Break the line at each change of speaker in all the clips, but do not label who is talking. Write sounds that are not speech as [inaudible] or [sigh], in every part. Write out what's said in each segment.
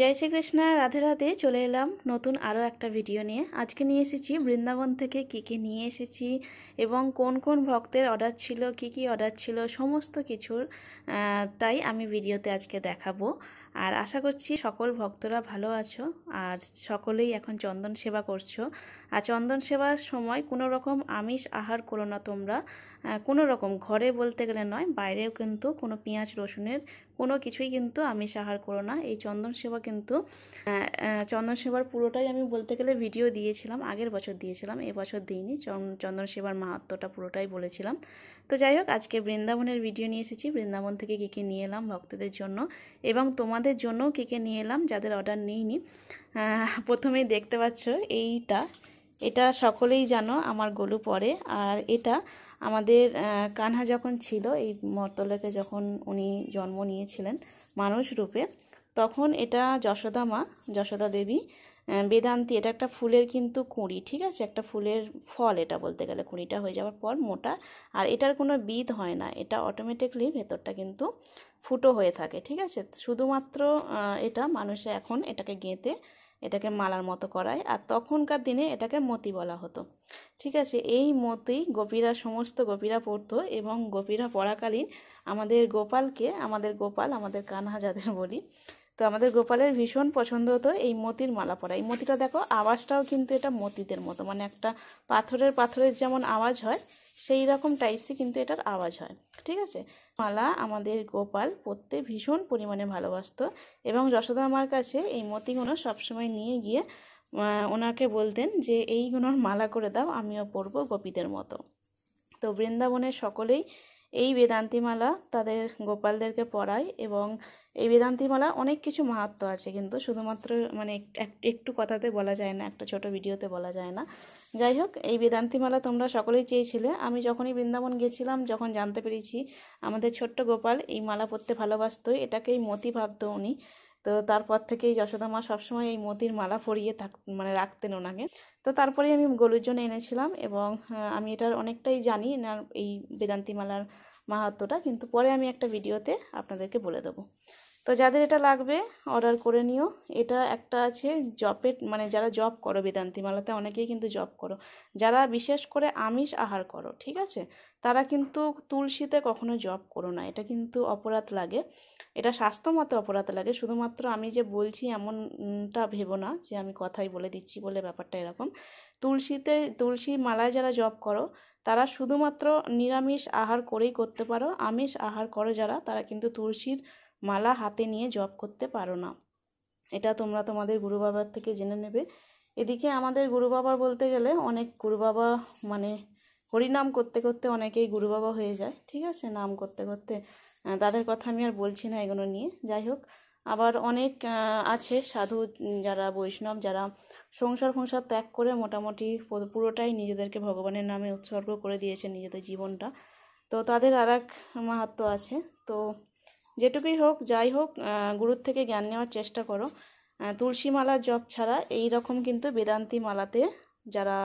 জয় শ্রীকৃষ্ণ রাধে রাধে চলে এলাম নতুন আরও একটা ভিডিও নিয়ে আজকে নিয়ে এসেছি বৃন্দাবন থেকে কী কী নিয়ে এসেছি এবং কোন কোন ভক্তের অর্ডার ছিল কি কি অর্ডার ছিল সমস্ত কিছুর তাই আমি ভিডিওতে আজকে দেখাবো আর আশা করছি সকল ভক্তরা ভালো আছো আর সকলেই এখন চন্দন সেবা করছো আর চন্দন সেবার সময় কোনো রকম আমিষ আহার করো না তোমরা কোনো রকম ঘরে বলতে গেলে নয় বাইরেও কিন্তু কোনো পেঁয়াজ রসুনের কোনো কিছুই কিন্তু আমিষ আহার করো না এই চন্দন সেবা কিন্তু চন্দন সেবার পুরোটাই আমি বলতে গেলে ভিডিও দিয়েছিলাম আগের বছর দিয়েছিলাম এবছর দিইনি চন্দন সেবার মাহাত্মটা পুরোটাই বলেছিলাম তো যাই হোক আজকে বৃন্দাবনের ভিডিও নিয়ে এসেছি বৃন্দাবন থেকে কী কী নিয়ে এলাম ভক্তদের জন্য এবং তোমাদের জন্য কী কী নিয়ে এলাম যাদের অর্ডার নিইনি প্রথমেই দেখতে পাচ্ছ এইটা এটা সকলেই জানো আমার গলু পরে আর এটা আমাদের কানহা যখন ছিল এই মর্তলাকে যখন উনি জন্ম নিয়েছিলেন মানুষ রূপে তখন এটা যশোদা মা যশোদা দেবী বেদান্তি এটা একটা ফুলের কিন্তু কুঁড়ি ঠিক আছে একটা ফুলের ফল এটা বলতে গেলে কুঁড়িটা হয়ে যাওয়ার পর মোটা আর এটার কোনো বিধ হয় না এটা অটোমেটিকলি ভেতরটা কিন্তু ফুটো হয়ে থাকে ঠিক আছে শুধুমাত্র এটা মানুষে এখন এটাকে গেঁথে এটাকে মালার মতো করায় আর তখনকার দিনে এটাকে মতি বলা হতো ঠিক আছে এই মতি গোপীরা সমস্ত গোপীরা পড়তো এবং গোপীরা পড়াকালীন আমাদের গোপালকে আমাদের গোপাল আমাদের কানহা যাদের বলি তো আমাদের গোপালের ভীষণ পছন্দ হতো এই মতির মালা পরা এই মতিটা দেখো আওয়াজটাও কিন্তু এটা মতিদের মতো মানে একটা পাথরের পাথরের যেমন আওয়াজ হয় সেই রকম টাইপসই কিন্তু এটার আওয়াজ হয় ঠিক আছে মালা আমাদের গোপাল পরতে ভীষণ পরিমাণে ভালোবাসত এবং যশোদা আমার কাছে এই মতিগুলো সবসময় নিয়ে গিয়ে ওনাকে বলতেন যে এইগুলোর মালা করে দাও আমিও পরবো গোপীদের মতো তো বৃন্দাবনের সকলেই এই বেদান্তিমালা তাদের গোপালদেরকে পড়ায় এবং এই বেদান্তিমালার অনেক কিছু মাহাত্ম আছে কিন্তু শুধুমাত্র মানে একটু কথাতে বলা যায় না একটা ছোট ভিডিওতে বলা যায় না যাই হোক এই বেদান্তিমালা তোমরা সকলেই চেয়েছিলে আমি যখনই বৃন্দাবন গেছিলাম যখন জানতে পেরেছি আমাদের ছোট্ট গোপাল এই মালা পরতে ভালোবাসত এটাকেই মতি ভাবত উনি তো তারপর থেকেই যশোদা মা সবসময় এই মতির মালা পরিয়ে থাক মানে রাখতেন ওনাকে তো তারপরেই আমি গলুর জন্য এনেছিলাম এবং আমি এটার অনেকটাই জানি এনার এই বেদান্তিমালার মাহাত্মটা কিন্তু পরে আমি একটা ভিডিওতে আপনাদেরকে বলে দেবো তো যাদের এটা লাগবে অর্ডার করে নিও এটা একটা আছে জপের মানে যারা জব করো বেদান্তিমালাতে অনেকেই কিন্তু জব করো যারা বিশেষ করে আমিষ আহার করো ঠিক আছে তারা কিন্তু তুলসীতে কখনো জব করো না এটা কিন্তু অপরাধ লাগে এটা স্বাস্থ্যমতে অপরাধ লাগে শুধুমাত্র আমি যে বলছি এমনটা ভেবো না যে আমি কথাই বলে দিচ্ছি বলে ব্যাপারটা এরকম তুলসীতে তুলসী মালায় যারা জব করো তারা শুধুমাত্র নিরামিষ আহার করেই করতে পারো আমিষ আহার করো যারা তারা কিন্তু তুলসীর মালা হাতে নিয়ে জপ করতে পারো না এটা তোমরা তোমাদের গুরু বাবার থেকে জেনে নেবে এদিকে আমাদের গুরু বাবা বলতে গেলে অনেক গুরু বাবা মানে হরিনাম করতে করতে অনেকেই গুরু বাবা হয়ে যায় ঠিক আছে নাম করতে করতে তাদের কথা আমি আর বলছি না এগুলো নিয়ে যাই হোক আবার অনেক আছে সাধু যারা বৈষ্ণব যারা সংসার ফংসার ত্যাগ করে মোটামুটি পুরোটাই নিজেদেরকে ভগবানের নামে উৎসর্গ করে দিয়েছে নিজেদের জীবনটা তো তাদের আর এক মাহাত্ম আছে তো যেটুকুই হোক যাই হোক গুরুর থেকে জ্ঞান নেওয়ার চেষ্টা করো তুলসী মালার জপ ছাড়া এই রকম কিন্তু বেদান্তি মালাতে যারা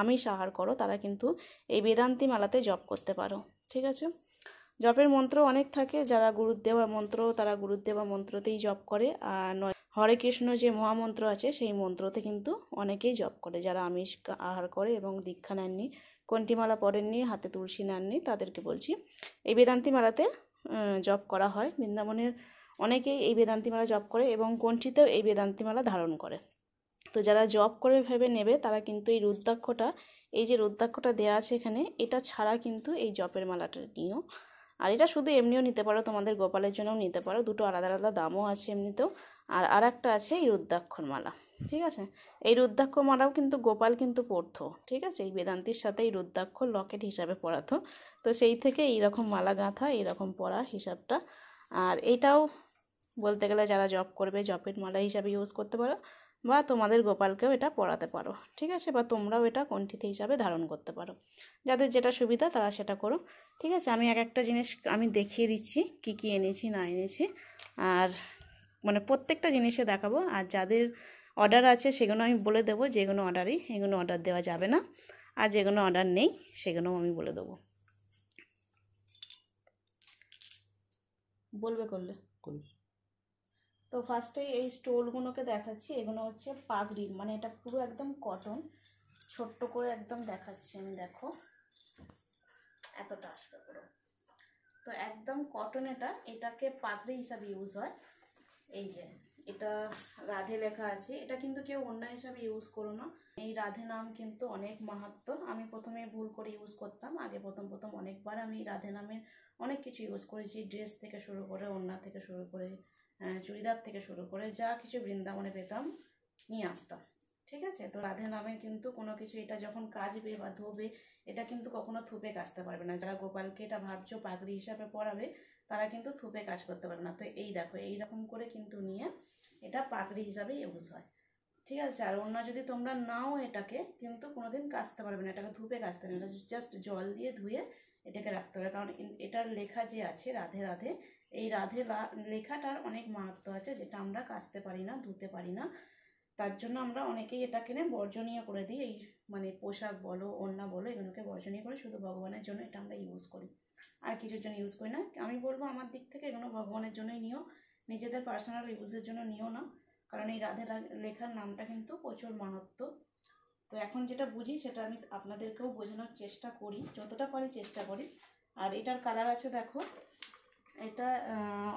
আমিষ আহার করো তারা কিন্তু এই বেদান্তি মালাতে জপ করতে পারো ঠিক আছে জপের মন্ত্র অনেক থাকে যারা গুরুদেবা মন্ত্র তারা গুরুদেবা মন্ত্রতেই জপ করে আর নয় হরে কৃষ্ণ যে মহামন্ত্র আছে সেই মন্ত্রতে কিন্তু অনেকেই জপ করে যারা আমিষ আহার করে এবং দীক্ষা নেননি কন্টিমালা পরেননি হাতে তুলসী নেননি তাদেরকে বলছি এই বেদান্তি মালাতে জপ করা হয় বৃন্দাবনের অনেকেই এই বেদান্তিমালা জপ করে এবং কণ্ঠিতেও এই বেদান্তিমালা ধারণ করে তো যারা জব করে ভেবে নেবে তারা কিন্তু এই রুদ্রাক্ষটা এই যে রুদ্রাক্ষটা দেওয়া আছে এখানে এটা ছাড়া কিন্তু এই জপের মালাটা নিও আর এটা শুধু এমনিও নিতে পারো তোমাদের গোপালের জন্যও নিতে পারো দুটো আলাদা আলাদা দামও আছে এমনিতেও আর আর একটা আছে এই রুদ্রাক্ষর মালা ঠিক আছে এই রুদ্রাক্ষ মারাও কিন্তু গোপাল কিন্তু পড়তো ঠিক আছে এই বেদান্তির সাথে এই রুদ্রাক্ষ লকেট হিসাবে পড়াতো তো সেই থেকে এইরকম মালা গাঁথা এইরকম পড়া হিসাবটা আর এটাও বলতে গেলে যারা জব করবে জপের মালা হিসাবে ইউজ করতে পারো বা তোমাদের গোপালকেও এটা পড়াতে পারো ঠিক আছে বা তোমরাও এটা কণ্ঠিতে হিসাবে ধারণ করতে পারো যাদের যেটা সুবিধা তারা সেটা করো ঠিক আছে আমি এক একটা জিনিস আমি দেখিয়ে দিচ্ছি কি কি এনেছি না এনেছি আর মানে প্রত্যেকটা জিনিসে দেখাবো আর যাদের অর্ডার আছে সেগুলো আমি বলে দেবো যেগুলো অর্ডারই এগুলো অর্ডার দেওয়া যাবে না আর যেগুলো অর্ডার নেই সেগুলোও আমি বলে দেবো বলবে করলে তো ফার্স্টে এই স্টোলগুলোকে দেখাচ্ছি এগুলো হচ্ছে পাগড়ির মানে এটা পুরো একদম কটন ছোট্ট করে একদম দেখাচ্ছি আমি দেখো এতটা আসবে পুরো তো একদম কটন এটা এটাকে পাগড়ি হিসাবে ইউজ হয় এই যে এটা রাধে লেখা আছে এটা কিন্তু কেউ অন্য হিসাবে ইউজ করো না এই রাধে নাম কিন্তু অনেক মাহাত্ম আমি প্রথমে ভুল করে ইউজ করতাম আগে প্রথম প্রথম অনেকবার আমি রাধে নামের অনেক কিছু ইউজ করেছি ড্রেস থেকে শুরু করে ওড়না থেকে শুরু করে চুড়িদার থেকে শুরু করে যা কিছু বৃন্দাবনে পেতাম নিয়ে আসতাম ঠিক আছে তো রাধে নামে কিন্তু কোনো কিছু এটা যখন কাজবে বা ধোবে এটা কিন্তু কখনো থুপে কাচতে পারবে না যারা গোপালকে এটা ভাবছো পাগড়ি হিসাবে পরাবে তারা কিন্তু থুপে কাজ করতে পারবে না তো এই দেখো এই রকম করে কিন্তু নিয়ে এটা পাকড়ি হিসাবে ইউজ হয় ঠিক আছে আর অন্য যদি তোমরা নাও এটাকে কিন্তু কোনোদিন কাচতে পারবে না এটাকে ধুপে কাচতে না এটা জাস্ট জল দিয়ে ধুয়ে এটাকে রাখতে হবে কারণ এটার লেখা যে আছে রাধে রাধে এই রাধে লেখাটার অনেক মাহাত্ম আছে যেটা আমরা কাচতে পারি না ধুতে পারি না তার জন্য আমরা অনেকেই এটাকে নিয়ে বর্জনীয় করে দিই এই মানে পোশাক বলো ওড়না বলো এগুলোকে বর্জনীয় করে শুধু ভগবানের জন্য এটা আমরা ইউজ করি আর কিছুর জন্য ইউজ করি না আমি বলবো আমার দিক থেকে এগুলো ভগবানের জন্যই নিও নিজেদের পার্সোনাল ইউজের জন্য নিও না কারণ এই রাধে লেখার নামটা কিন্তু প্রচুর মানত্ব তো এখন যেটা বুঝি সেটা আমি আপনাদেরকেও বোঝানোর চেষ্টা করি যতটা পারি চেষ্টা করি আর এটার কালার আছে দেখো এটা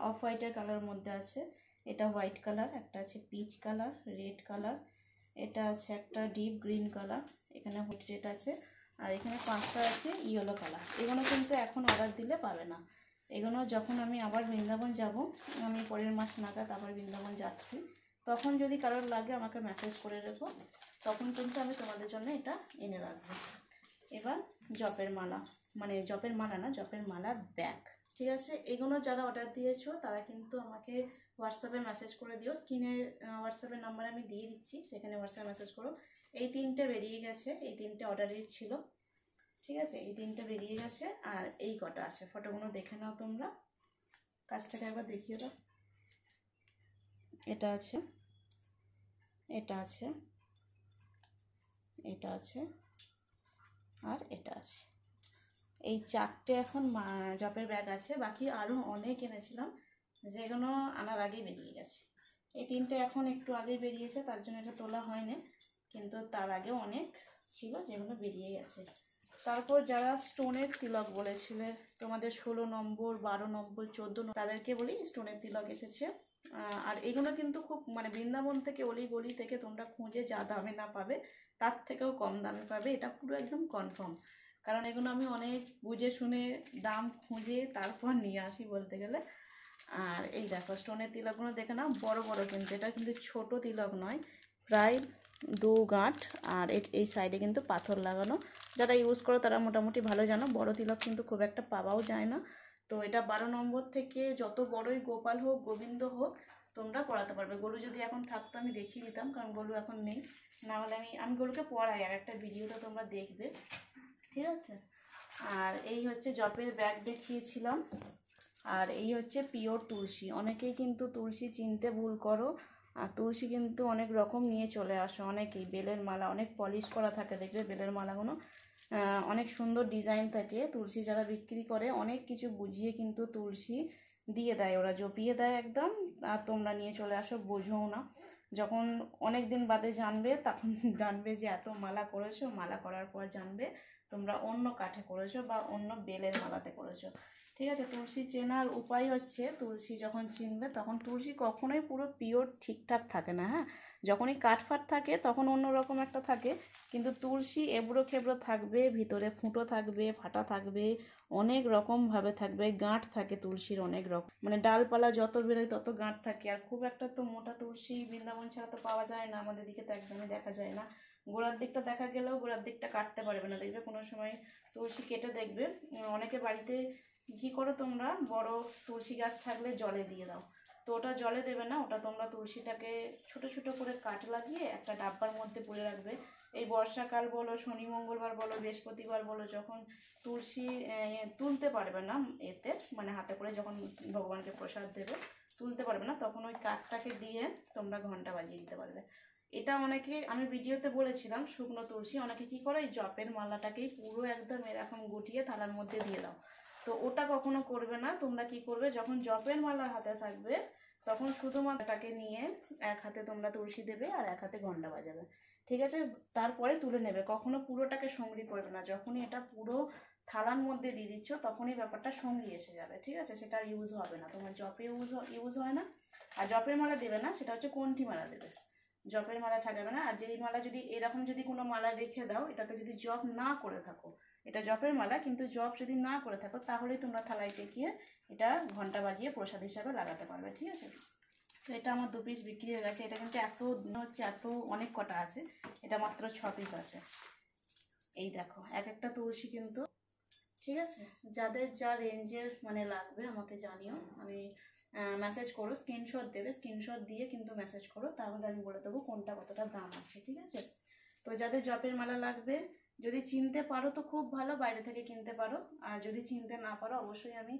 অফ হোয়াইটের কালার মধ্যে আছে এটা হোয়াইট কালার একটা আছে পিচ কালার রেড কালার এটা আছে একটা ডিপ গ্রিন কালার এখানে হোয়াইট রেড আছে আর এখানে পাঁচটা আছে ইয়েলো কালার এগুলো কিন্তু এখন অর্ডার দিলে পাবে না এগুলো যখন আমি আবার বৃন্দাবন যাব আমি পরের মাস নাগাদ আবার বৃন্দাবন যাচ্ছি তখন যদি কারোর লাগে আমাকে মেসেজ করে রেখো তখন কিন্তু আমি তোমাদের জন্য এটা এনে রাখবো এবার জপের মালা মানে জপের মালা না জপের মালা ব্যাগ ঠিক আছে এগুলো যারা অর্ডার দিয়েছো তারা কিন্তু আমাকে হোয়াটসঅ্যাপে মেসেজ করে দিও স্ক্রিনে হোয়াটসঅ্যাপের নাম্বার আমি দিয়ে দিচ্ছি সেখানে হোয়াটসঅ্যাপে মেসেজ করো এই তিনটে বেরিয়ে গেছে এই তিনটে অর্ডারের ছিল ঠিক আছে এই তিনটে বেরিয়ে গেছে আর এই কটা আছে ফটোগুলো দেখে নাও তোমরা কাছ থেকে একবার দেখিয়ে দাও এটা আছে এটা আছে এটা আছে আর এটা আছে এই চারটে এখন জপের ব্যাগ আছে বাকি আরও অনেক এনেছিলাম যেগুলো আনার আগেই বেরিয়ে গেছে এই তিনটে এখন একটু আগে বেরিয়েছে তার জন্য এটা তোলা হয়নি কিন্তু তার আগে অনেক ছিল যেগুলো বেরিয়ে গেছে তারপর যারা স্টোনের তিলক বলেছিলে তোমাদের ষোলো নম্বর বারো নম্বর চোদ্দো তাদেরকে বলি স্টোনের তিলক এসেছে আর এগুলো কিন্তু খুব মানে বৃন্দাবন থেকে অলি গলি থেকে তোমরা খুঁজে যা দামে না পাবে তার থেকেও কম দামে পাবে এটা পুরো একদম কনফার্ম কারণ এগুলো আমি অনেক বুঝে শুনে দাম খুঁজে তারপর নিয়ে আসি বলতে গেলে আর এই দেখো স্টোনের তিলকগুলো দেখে না বড় বড় কিন্তু এটা কিন্তু ছোট তিলক নয় প্রায় দু গাঁট আর এই সাইডে কিন্তু পাথর লাগানো যারা ইউজ করো তারা মোটামুটি ভালো জানো বড় তিলক কিন্তু খুব একটা পাওয়াও যায় না তো এটা বারো নম্বর থেকে যত বড়ই গোপাল হোক গোবিন্দ হোক তোমরা পড়াতে পারবে গরু যদি এখন থাকতো আমি দেখিয়ে দিতাম কারণ গরু এখন নেই না হলে আমি আমি গরুকে পড়াই আর একটা ভিডিওটা তোমরা দেখবে ঠিক আছে আর এই হচ্ছে জপের ব্যাগ দেখিয়েছিলাম আর এই হচ্ছে পিওর তুলসী অনেকেই কিন্তু তুলসী চিনতে ভুল করো আর তুলসী কিন্তু অনেক রকম নিয়ে চলে আসে অনেকেই বেলের মালা অনেক পলিশ করা থাকে দেখবে বেলের মালাগুলো অনেক সুন্দর ডিজাইন থাকে তুলসী যারা বিক্রি করে অনেক কিছু বুঝিয়ে কিন্তু তুলসী দিয়ে দেয় ওরা জপিয়ে দেয় একদম আর তোমরা নিয়ে চলে আসো বোঝোও না যখন অনেক দিন বাদে জানবে তখন জানবে যে এত মালা করেছো মালা করার পর জানবে তোমরা অন্য কাঠে করেছো বা অন্য বেলের মালাতে করেছো ঠিক আছে তুলসী চেনার উপায় হচ্ছে তুলসী যখন চিনবে তখন তুলসী কখনোই পুরো পিওর ঠিকঠাক থাকে না হ্যাঁ যখনই কাঠফাট থাকে তখন অন্য রকম একটা থাকে কিন্তু তুলসী এবড়ো খেবড়ো থাকবে ভিতরে ফুটো থাকবে ফাটা থাকবে অনেক রকমভাবে থাকবে গাঁঠ থাকে তুলসীর অনেক রকম মানে ডালপালা যত বেরোয় তত গাঁট থাকে আর খুব একটা তো মোটা তুলসী বৃন্দাবন ছাড়া তো পাওয়া যায় না আমাদের দিকে তো একদমই দেখা যায় না গোড়ার দিকটা দেখা গেলেও গোড়ার দিকটা কাটতে পারবে না দেখবে কোনো সময় তুলসী কেটে দেখবে অনেকে বাড়িতে কী করো তোমরা বড় তুলসী গাছ থাকলে জলে দিয়ে দাও তো ওটা জলে দেবে না ওটা তোমরা তুলসীটাকে ছোট ছোট করে কাট লাগিয়ে একটা ডাব্বার মধ্যে পুড়ে রাখবে এই বর্ষাকাল বলো শনি মঙ্গলবার বলো বৃহস্পতিবার বলো যখন তুলসী তুলতে পারবে না এতে মানে হাতে করে যখন ভগবানকে প্রসাদ দেবে তুলতে পারবে না তখন ওই কাঠটাকে দিয়ে তোমরা ঘন্টা বাজিয়ে দিতে পারবে এটা অনেকে আমি ভিডিওতে বলেছিলাম শুকনো তুলসী অনেকে কি করে জপের মালাটাকেই পুরো একদম এরকম গুটিয়ে থালার মধ্যে দিয়ে দাও তো ওটা কখনো করবে না তোমরা কি করবে যখন জপের মালা হাতে থাকবে তখন শুধু মালাটাকে নিয়ে এক হাতে তোমরা তুলসী দেবে আর এক হাতে ঘণ্টা বাজাবে ঠিক আছে তারপরে তুলে নেবে কখনো পুরোটাকে সঙ্গী করবে না যখনই এটা পুরো থালার মধ্যে দিয়ে দিচ্ছ তখনই ব্যাপারটা সঙ্গী এসে যাবে ঠিক আছে সেটা ইউজ হবে না তোমার জপে ইউজ ইউজ হয় না আর জপের মালা দেবে না সেটা হচ্ছে কন্ঠি মালা দেবে জপের মালা থাকবে না আর যেই মালা যদি এরকম যদি কোনো মালা রেখে দাও এটাতে যদি জপ না করে থাকো এটা জপের মালা কিন্তু জপ যদি না করে থাকো তাহলে তোমরা থালায় টেকিয়ে এটা ঘন্টা বাজিয়ে প্রসাদ হিসাবে লাগাতে পারবে ঠিক আছে তো এটা আমার দু পিস বিক্রি হয়ে গেছে এটা কিন্তু এত হচ্ছে এত অনেক কটা আছে এটা মাত্র ছ পিস আছে এই দেখো এক একটা তুলসী কিন্তু ঠিক আছে যাদের যা রেঞ্জের মানে লাগবে আমাকে জানিও আমি মেসেজ করো স্ক্রিনশট দেবে স্ক্রিনশট দিয়ে কিন্তু মেসেজ করো তাহলে আমি বলে দেবো কোনটা কতটা দাম আছে ঠিক আছে তো যাদের জপের মালা লাগবে যদি চিনতে পারো তো খুব ভালো বাইরে থেকে কিনতে পারো আর যদি চিনতে না পারো অবশ্যই আমি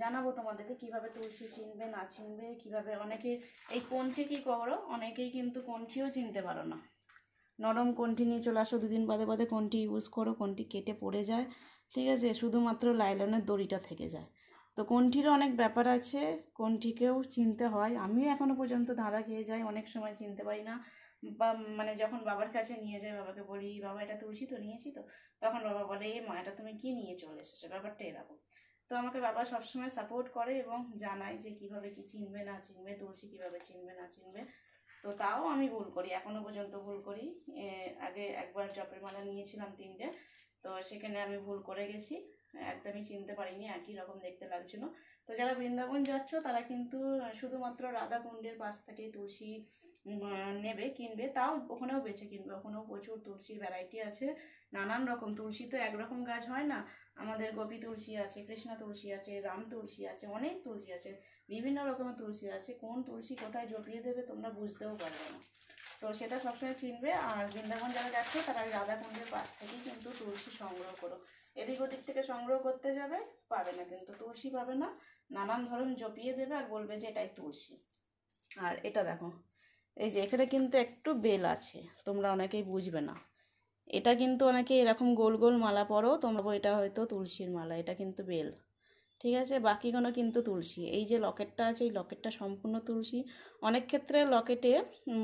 জানাবো তোমাদেরকে কিভাবে তুলসী চিনবে না চিনবে কিভাবে অনেকে এই কোনটি কী করো অনেকেই কিন্তু কোনটিও চিনতে পারো না নরম কোনটি নিয়ে চলে আসো দুদিন বাদে বাদে কোনটি ইউজ করো কোনটি কেটে পড়ে যায় ঠিক আছে শুধুমাত্র লাইলনের দড়িটা থেকে যায় তো কণ্ঠিরও অনেক ব্যাপার আছে কণ্ঠিকেও চিনতে হয় আমিও এখনও পর্যন্ত ধাঁধা খেয়ে যাই অনেক সময় চিনতে পারি না বা মানে যখন বাবার কাছে নিয়ে যাই বাবাকে বলি বাবা এটা তুলছি তো নিয়েছি তো তখন বাবা বলে এ মা এটা তুমি কী নিয়ে চলে এসেছো ব্যাপারটা এরকম তো আমাকে বাবা সবসময় সাপোর্ট করে এবং জানায় যে কিভাবে কি চিনবে না চিনবে তুলছি কিভাবে চিনবে না চিনবে তো তাও আমি ভুল করি এখনও পর্যন্ত ভুল করি আগে একবার জপের মালা নিয়েছিলাম তিনটে তো সেখানে আমি ভুল করে গেছি একদমই চিনতে পারিনি একই রকম দেখতে লাগছিল তো যারা বৃন্দাবন যাচ্ছ তারা কিন্তু শুধুমাত্র রাধা কুণ্ডের পাশ থেকে তুলসী নেবে কিনবে তাও ওখানেও বেছে কিনবে ওখানেও প্রচুর তুলসীর ভ্যারাইটি আছে নানান রকম তুলসী তো একরকম গাছ হয় না আমাদের গোপী তুলসী আছে কৃষ্ণা তুলসী আছে রাম তুলসী আছে অনেক তুলসী আছে বিভিন্ন রকমের তুলসী আছে কোন তুলসী কোথায় জটিয়ে দেবে তোমরা বুঝতেও পারবে না তো সেটা সবসময় চিনবে আর বৃন্দাবন যারা যাচ্ছে তারা রাধা কুণ্ডের পাশ থেকেই কিন্তু তুলসী সংগ্রহ করো এদিক ওদিক থেকে সংগ্রহ করতে যাবে পাবে না কিন্তু তুলসী পাবে না নানান ধরন জপিয়ে দেবে আর বলবে যে এটাই তুলসী আর এটা দেখো এই যে এখানে কিন্তু একটু বেল আছে তোমরা অনেকেই বুঝবে না এটা কিন্তু অনেকে এরকম গোল গোল মালা পরো তোমরা এটা হয়তো তুলসীর মালা এটা কিন্তু বেল ঠিক আছে বাকি কোনো কিন্তু তুলসী এই যে লকেটটা আছে এই লকেটটা সম্পূর্ণ তুলসী অনেক ক্ষেত্রে লকেটে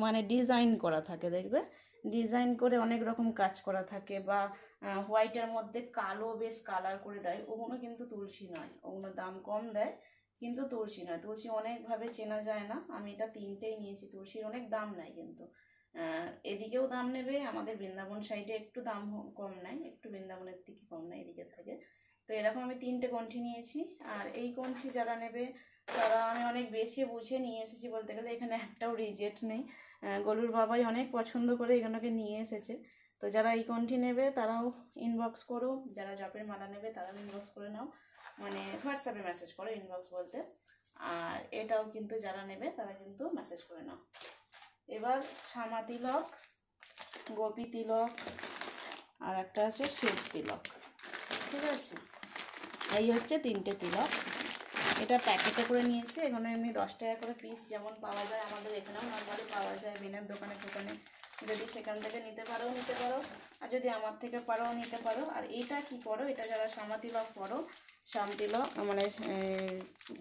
মানে ডিজাইন করা থাকে দেখবে ডিজাইন করে অনেক রকম কাজ করা থাকে বা হোয়াইটের মধ্যে কালো বেশ কালার করে দেয় ওগুলো কিন্তু তুলসী নয় ওগুলো দাম কম দেয় কিন্তু তুলসী নয় তুলসী অনেকভাবে চেনা যায় না আমি এটা তিনটেই নিয়েছি তুলসীর অনেক দাম নেয় কিন্তু এদিকেও দাম নেবে আমাদের বৃন্দাবন সাইডে একটু দাম কম নেয় একটু বৃন্দাবনের থেকে কম নেয় এদিকের থেকে তো এরকম আমি তিনটে কণ্ঠি নিয়েছি আর এই কণ্ঠি যারা নেবে তারা আমি অনেক বেশি বুঝে নিয়ে এসেছি বলতে গেলে এখানে একটাও রিজেক্ট নেই গলুর বাবাই অনেক পছন্দ করে এখানকে নিয়ে এসেছে তো যারা এই কণ্ঠি নেবে তারাও ইনবক্স করো যারা জপের মালা নেবে তারাও ইনবক্স করে নাও মানে হোয়াটসঅ্যাপে মেসেজ করো ইনবক্স বলতে আর এটাও কিন্তু যারা নেবে তারা কিন্তু মেসেজ করে নাও এবার শামা তিলক গোপী তিলক আর একটা আছে শিব তিলক ঠিক আছে এই হচ্ছে তিনটে তিলক এটা প্যাকেটে করে নিয়েছি এখানে এমনি দশ টাকা করে পিস যেমন পাওয়া যায় আমাদের এখানেও নর্মালি পাওয়া যায় বিনার দোকানে দোকানে যদি সেখান থেকে নিতে পারো নিতে পারো আর যদি আমার থেকে পারো নিতে পারো আর এটা কি করো এটা যারা সামা তিলক পড়ো শাম তিলক মানে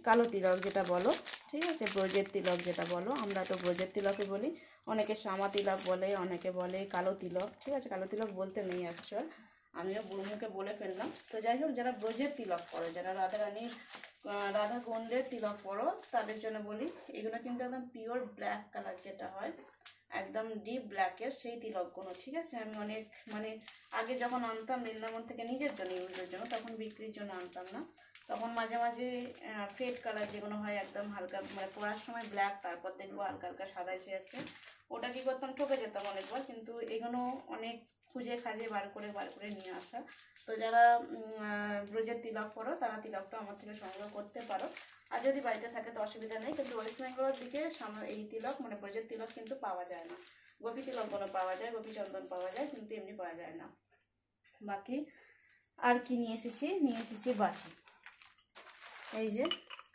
কালো তিলক যেটা বলো ঠিক আছে ব্রজের তিলক যেটা বলো আমরা তো ব্রজের তিলকে বলি অনেকে শ্যামা তিলক বলে অনেকে বলে কালো তিলক ঠিক আছে কালো তিলক বলতে নেই অ্যাকচুয়াল আমিও মুখে বলে ফেললাম তো যাই হোক যারা ব্রজের তিলক পরো যারা রানীর রাধা গন্ডের তিলক পড়ো তাদের জন্য বলি এগুলো কিন্তু একদম পিওর ব্ল্যাক কালার যেটা হয় একদম ডিপ ব্ল্যাকের সেই তিলকগুলো ঠিক আছে আমি অনেক মানে আগে যখন আনতাম বৃন্দাবন থেকে নিজের জন্য ইউজের জন্য তখন বিক্রির জন্য আনতাম না তখন মাঝে মাঝে ফেড কালার যেগুলো হয় একদম হালকা মানে পড়ার সময় ব্ল্যাক তারপর দেখবো হালকা হালকা সাদা এসে যাচ্ছে ওটা কী করতাম ঠকে যেতাম অনেকবার কিন্তু এগুলো অনেক খুঁজে খাজে বার করে বার করে নিয়ে আসা তো যারা ব্রোজের তিলক পড়ো তারা তিলকটা আমার থেকে সংগ্রহ করতে পারো আর যদি বাড়িতে থাকে তো অসুবিধা নেই কিন্তু ওয়েস্ট বেঙ্গলের দিকে এই তিলক মানে যে তিলক কিন্তু পাওয়া যায় না গোপী তিলক পাওয়া যায় গোপী চন্দন পাওয়া যায় কিন্তু এমনি পাওয়া যায় না বাকি আর কি নিয়ে এসেছি নিয়ে এসেছি বাসি এই যে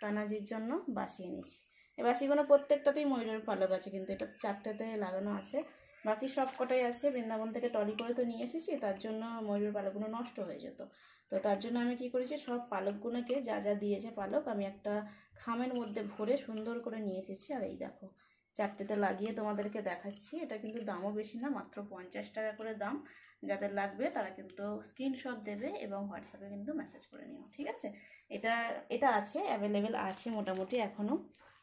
কানাজির জন্য বাসি এনেছি এই বাসিগুলো প্রত্যেকটাতেই ময়ূরের পালক আছে কিন্তু এটা চারটেতে লাগানো আছে বাকি সব কটাই আছে বৃন্দাবন থেকে টলি করে তো নিয়ে এসেছি তার জন্য ময়ূরের পালকগুলো নষ্ট হয়ে যেত তো তার জন্য আমি কি করেছি সব পালকগুলোকে যা যা দিয়েছে পালক আমি একটা খামের মধ্যে ভরে সুন্দর করে নিয়ে এসেছি আর এই দেখো চারটেতে লাগিয়ে তোমাদেরকে দেখাচ্ছি এটা কিন্তু দামও বেশি না মাত্র পঞ্চাশ টাকা করে দাম যাদের লাগবে তারা কিন্তু স্ক্রিনশট দেবে এবং হোয়াটসঅ্যাপে কিন্তু মেসেজ করে নিও ঠিক আছে এটা এটা আছে অ্যাভেলেবেল আছে মোটামুটি এখনও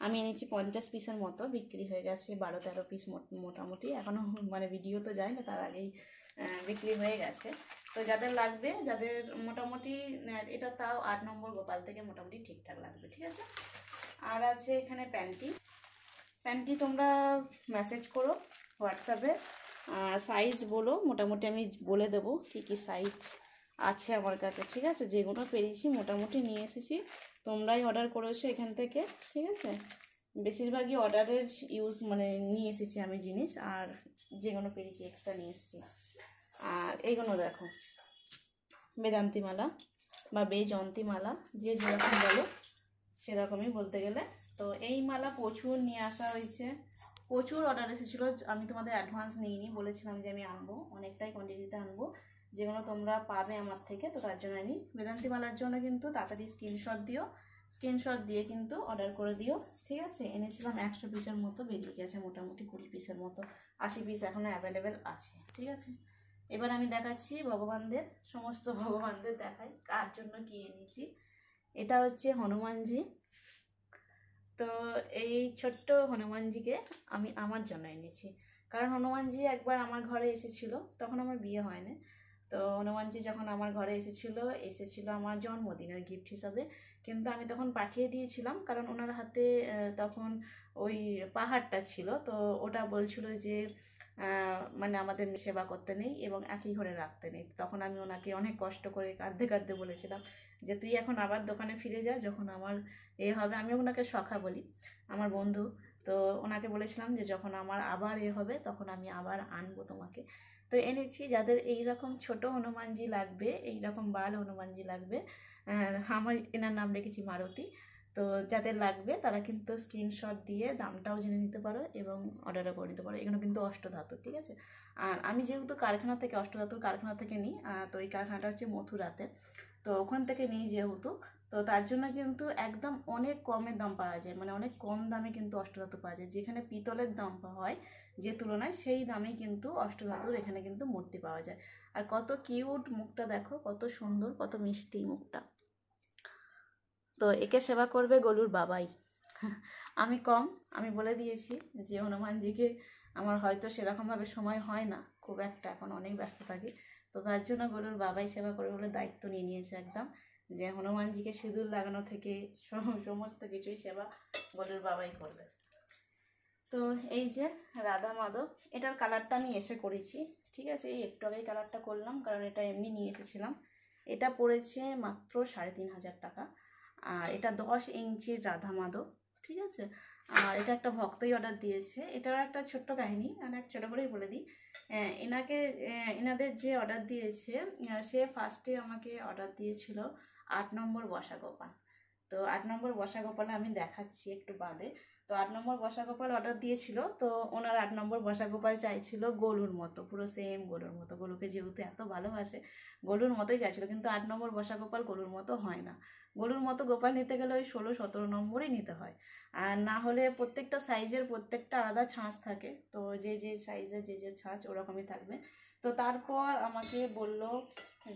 আমি এনেছি পঞ্চাশ পিসের মতো বিক্রি হয়ে গেছে বারো তেরো পিস মোটামুটি এখনও মানে ভিডিও তো যায় না তার আগেই বিক্রি হয়ে গেছে তো যাদের লাগবে যাদের মোটামুটি এটা তাও আট নম্বর গোপাল থেকে মোটামুটি ঠিকঠাক লাগবে ঠিক আছে আর আছে এখানে প্যান্টি প্যান্টি তোমরা মেসেজ করো হোয়াটসঅ্যাপে সাইজ বলো মোটামুটি আমি বলে দেবো কী কী সাইজ আছে আমার কাছে ঠিক আছে যেগুলো পেরেছি মোটামুটি নিয়ে এসেছি তোমরাই অর্ডার করেছো এখান থেকে ঠিক আছে বেশিরভাগই অর্ডারের ইউজ মানে নিয়ে এসেছি আমি জিনিস আর যেগুলো পেরেছি এক্সট্রা নিয়ে এসেছি আর এইগুলো দেখো বেদান্তিমালা বা বেজন্তিমালা যে যেরকম বলো সেরকমই বলতে গেলে তো এই মালা প্রচুর নিয়ে আসা হয়েছে প্রচুর অর্ডার এসেছিলো আমি তোমাদের অ্যাডভান্স নিইনি বলেছিলাম যে আমি আনবো অনেকটাই কোয়ান্টিটিতে আনবো যেগুলো তোমরা পাবে আমার থেকে তো তার জন্য আমি বেদান্তিমালার জন্য কিন্তু তাড়াতাড়ি স্ক্রিনশট দিও স্ক্রিনশট দিয়ে কিন্তু অর্ডার করে দিও ঠিক আছে এনেছিলাম একশো পিসের মতো বেরিয়ে গেছে মোটামুটি কুড়ি পিসের মতো আশি পিস এখনও অ্যাভেলেবেল আছে ঠিক আছে এবার আমি দেখাচ্ছি ভগবানদের সমস্ত ভগবানদের দেখাই কার জন্য কি এনেছি এটা হচ্ছে হনুমানজি তো এই ছোট্ট হনুমানজিকে আমি আমার জন্য এনেছি কারণ হনুমানজি একবার আমার ঘরে এসেছিল তখন আমার বিয়ে হয়নি তো হনুমানজি যখন আমার ঘরে এসেছিল এসেছিল আমার জন্মদিনের গিফট হিসাবে কিন্তু আমি তখন পাঠিয়ে দিয়েছিলাম কারণ ওনার হাতে তখন ওই পাহাড়টা ছিল তো ওটা বলছিল যে মানে আমাদের সেবা করতে নেই এবং একই ঘরে রাখতে নেই তখন আমি ওনাকে অনেক কষ্ট করে কাঁদতে কাঁদতে বলেছিলাম যে তুই এখন আবার দোকানে ফিরে যা যখন আমার এ হবে আমি ওনাকে সখা বলি আমার বন্ধু তো ওনাকে বলেছিলাম যে যখন আমার আবার এ হবে তখন আমি আবার আনবো তোমাকে তো এনেছি যাদের এই রকম ছোট হনুমানজি লাগবে এই রকম বাল হনুমানজি লাগবে আমার এনার নাম রেখেছি মারুতি তো যাদের লাগবে তারা কিন্তু স্ক্রিনশট দিয়ে দামটাও জেনে নিতে পারো এবং অর্ডারও করে নিতে পারো এগুলো কিন্তু অষ্টধাতু ঠিক আছে আর আমি যেহেতু কারখানা থেকে অষ্টধাতুর কারখানা থেকে নিই তো এই কারখানাটা হচ্ছে মথুরাতে তো ওখান থেকে নিই যেহেতু তো তার জন্য কিন্তু একদম অনেক কমের দাম পাওয়া যায় মানে অনেক কম দামে কিন্তু অষ্টধাতু পাওয়া যায় যেখানে পিতলের দাম হয় যে তুলনায় সেই দামে কিন্তু অষ্টধাতুর এখানে কিন্তু মূর্তি পাওয়া যায় আর কত কিউট মুখটা দেখো কত সুন্দর কত মিষ্টি মুখটা তো একে সেবা করবে গলুর বাবাই আমি কম আমি বলে দিয়েছি যে হনুমানজিকে আমার হয়তো সেরকমভাবে সময় হয় না খুব একটা এখন অনেক ব্যস্ত থাকি তো তার জন্য গরুর বাবাই সেবা করে বলে দায়িত্ব নিয়ে নিয়েছে একদম যে হনুমানজিকে সিঁদুর লাগানো থেকে সমস্ত কিছুই সেবা গরুর বাবাই করবে তো এই যে রাধা মাধব এটার কালারটা আমি এসে করেছি ঠিক আছে এই একটু আগেই কালারটা করলাম কারণ এটা এমনি নিয়ে এসেছিলাম এটা পড়েছে মাত্র সাড়ে তিন হাজার টাকা আর এটা দশ ইঞ্চির রাধা মাধব ঠিক আছে আর এটা একটা ভক্তই অর্ডার দিয়েছে এটাও একটা ছোট্ট কাহিনি মানে এক ছোটো করেই বলে দিই এনাকে এনাদের যে অর্ডার দিয়েছে সে ফার্স্টে আমাকে অর্ডার দিয়েছিল আট নম্বর বসা গোপাল তো আট নম্বর বসা গোপালে আমি দেখাচ্ছি একটু বাদে তো আট নম্বর বসা গোপাল অর্ডার দিয়েছিল তো ওনার আট নম্বর বসা গোপাল চাইছিল গোলুর মতো পুরো সেম গোলুর মতো গোলুকে যেহেতু এত ভালোবাসে গোলুর মতোই চাইছিল কিন্তু আট নম্বর বসা গোপাল গোলুর মতো হয় না গোলুর মতো গোপাল নিতে গেলে ওই ষোলো সতেরো নম্বরই নিতে হয় আর না হলে প্রত্যেকটা সাইজের প্রত্যেকটা আলাদা ছাঁচ থাকে তো যে যে সাইজের যে যে ছাঁচ ওরকমই থাকবে তো তারপর আমাকে বলল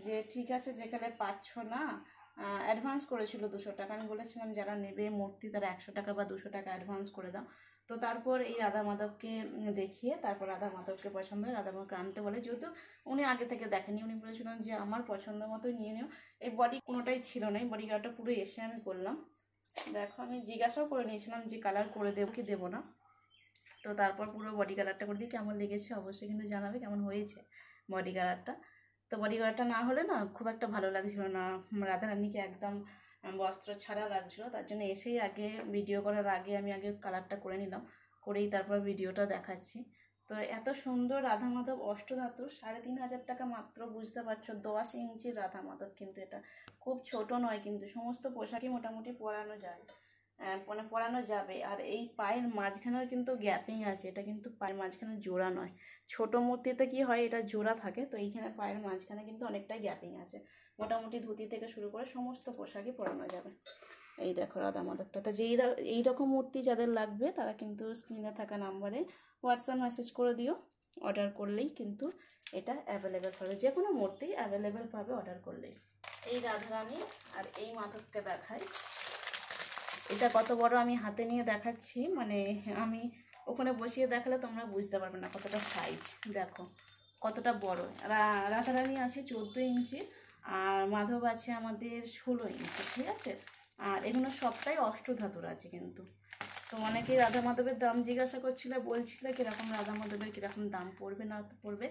যে ঠিক আছে যেখানে পাচ্ছ না অ্যাডভান্স করেছিল দুশো টাকা আমি বলেছিলাম যারা নেবে মূর্তি তারা একশো টাকা বা দুশো টাকা অ্যাডভান্স করে দাও তো তারপর এই রাধা মাধবকে দেখিয়ে তারপর রাধা মাধবকে পছন্দ হয় রাধা মাধবকে আনতে বলে যেহেতু উনি আগে থেকে দেখেনি উনি বলেছিলেন যে আমার পছন্দ মতো নিয়ে নিও এই বডি কোনোটাই ছিল না এই বডিগার্ডটা পুরো এসে আমি করলাম দেখো আমি জিজ্ঞাসাও করে নিয়েছিলাম যে কালার করে দেবো কি দেবো না তো তারপর পুরো বডি কালারটা করে দিই কেমন লেগেছে অবশ্যই কিন্তু জানাবে কেমন হয়েছে বডি কালারটা তো বডি গার্ডটা না হলে না খুব একটা ভালো লাগছিল না রাধারানীকে একদম বস্ত্র ছাড়া লাগছিলো তার জন্য এসেই আগে ভিডিও করার আগে আমি আগে কালারটা করে নিলাম করেই তারপর ভিডিওটা দেখাচ্ছি তো এত সুন্দর রাধা মাধব অষ্টধাতু সাড়ে তিন হাজার টাকা মাত্র বুঝতে পারছো দশ ইঞ্চির রাধা মাধব কিন্তু এটা খুব ছোট নয় কিন্তু সমস্ত পোশাকই মোটামুটি পরানো যায় মানে পরানো যাবে আর এই পায়ের মাঝখানেও কিন্তু গ্যাপিং আছে এটা কিন্তু পায়ের মাঝখানে জোড়া নয় ছোট মূর্তিতে কি হয় এটা জোড়া থাকে তো এইখানে পায়ের মাঝখানে কিন্তু অনেকটাই গ্যাপিং আছে মোটামুটি ধুতি থেকে শুরু করে সমস্ত পোশাকই পরানো যাবে এই দেখো রাধা মাদকটা তো যেই এই রকম মূর্তি যাদের লাগবে তারা কিন্তু স্ক্রিনে থাকা নাম্বারে হোয়াটসঅ্যাপ মেসেজ করে দিও অর্ডার করলেই কিন্তু এটা অ্যাভেলেবেল পাবে যে কোনো মূর্তি অ্যাভেলেবেল পাবে অর্ডার করলেই এই রাধারানী আর এই মাদকটা দেখায় এটা কত বড় আমি হাতে নিয়ে দেখাচ্ছি মানে আমি ওখানে বসিয়ে দেখালে তোমরা বুঝতে পারবে না কতটা সাইজ দেখো কতটা বড় রাতারানি আছে চোদ্দো ইঞ্চি আর মাধব আছে আমাদের ষোলো ইঞ্চি ঠিক আছে আর এগুলো সবটাই অষ্টধাতুর আছে কিন্তু তো অনেকেই রাধা মাধবের দাম জিজ্ঞাসা করছিল বলছিল কীরকম রাধা মাধবের কীরকম দাম পড়বে না পড়বে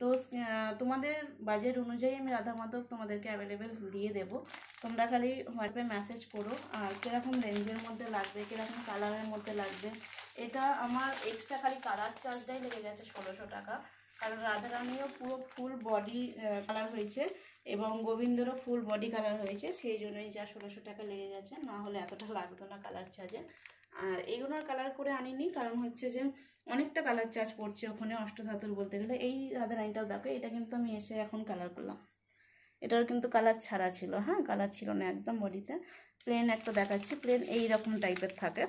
তো তোমাদের বাজেট অনুযায়ী আমি রাধা মাধব তোমাদেরকে অ্যাভেলেবেল দিয়ে দেবো তোমরা খালি হোয়াটসঅ্যাপে মেসেজ করো আর কীরকম রেঞ্জের মধ্যে লাগবে কীরকম কালারের মধ্যে লাগবে এটা আমার এক্সট্রা খালি কালার চার্জটাই লেগে গেছে ষোলোশো টাকা কারণ রানীও পুরো ফুল বডি কালার হয়েছে এবং গোবিন্দরও ফুল বডি কালার হয়েছে সেই জন্যই যা ষোলোশো টাকা লেগে গেছে না হলে এতটা লাগতো না কালার চার্জে আর এইগুলোর কালার করে আনিনি কারণ হচ্ছে যে অনেকটা কালার চার্জ পড়ছে ওখানে অষ্টধাতুর বলতে গেলে এই রাধা রানীটাও দেখো এটা কিন্তু আমি এসে এখন কালার করলাম এটার কিন্তু কালার ছাড়া ছিল হ্যাঁ কালার ছিল না একদম বডিতে প্লেন একটা দেখাচ্ছি প্লেন এই রকম টাইপের থাকে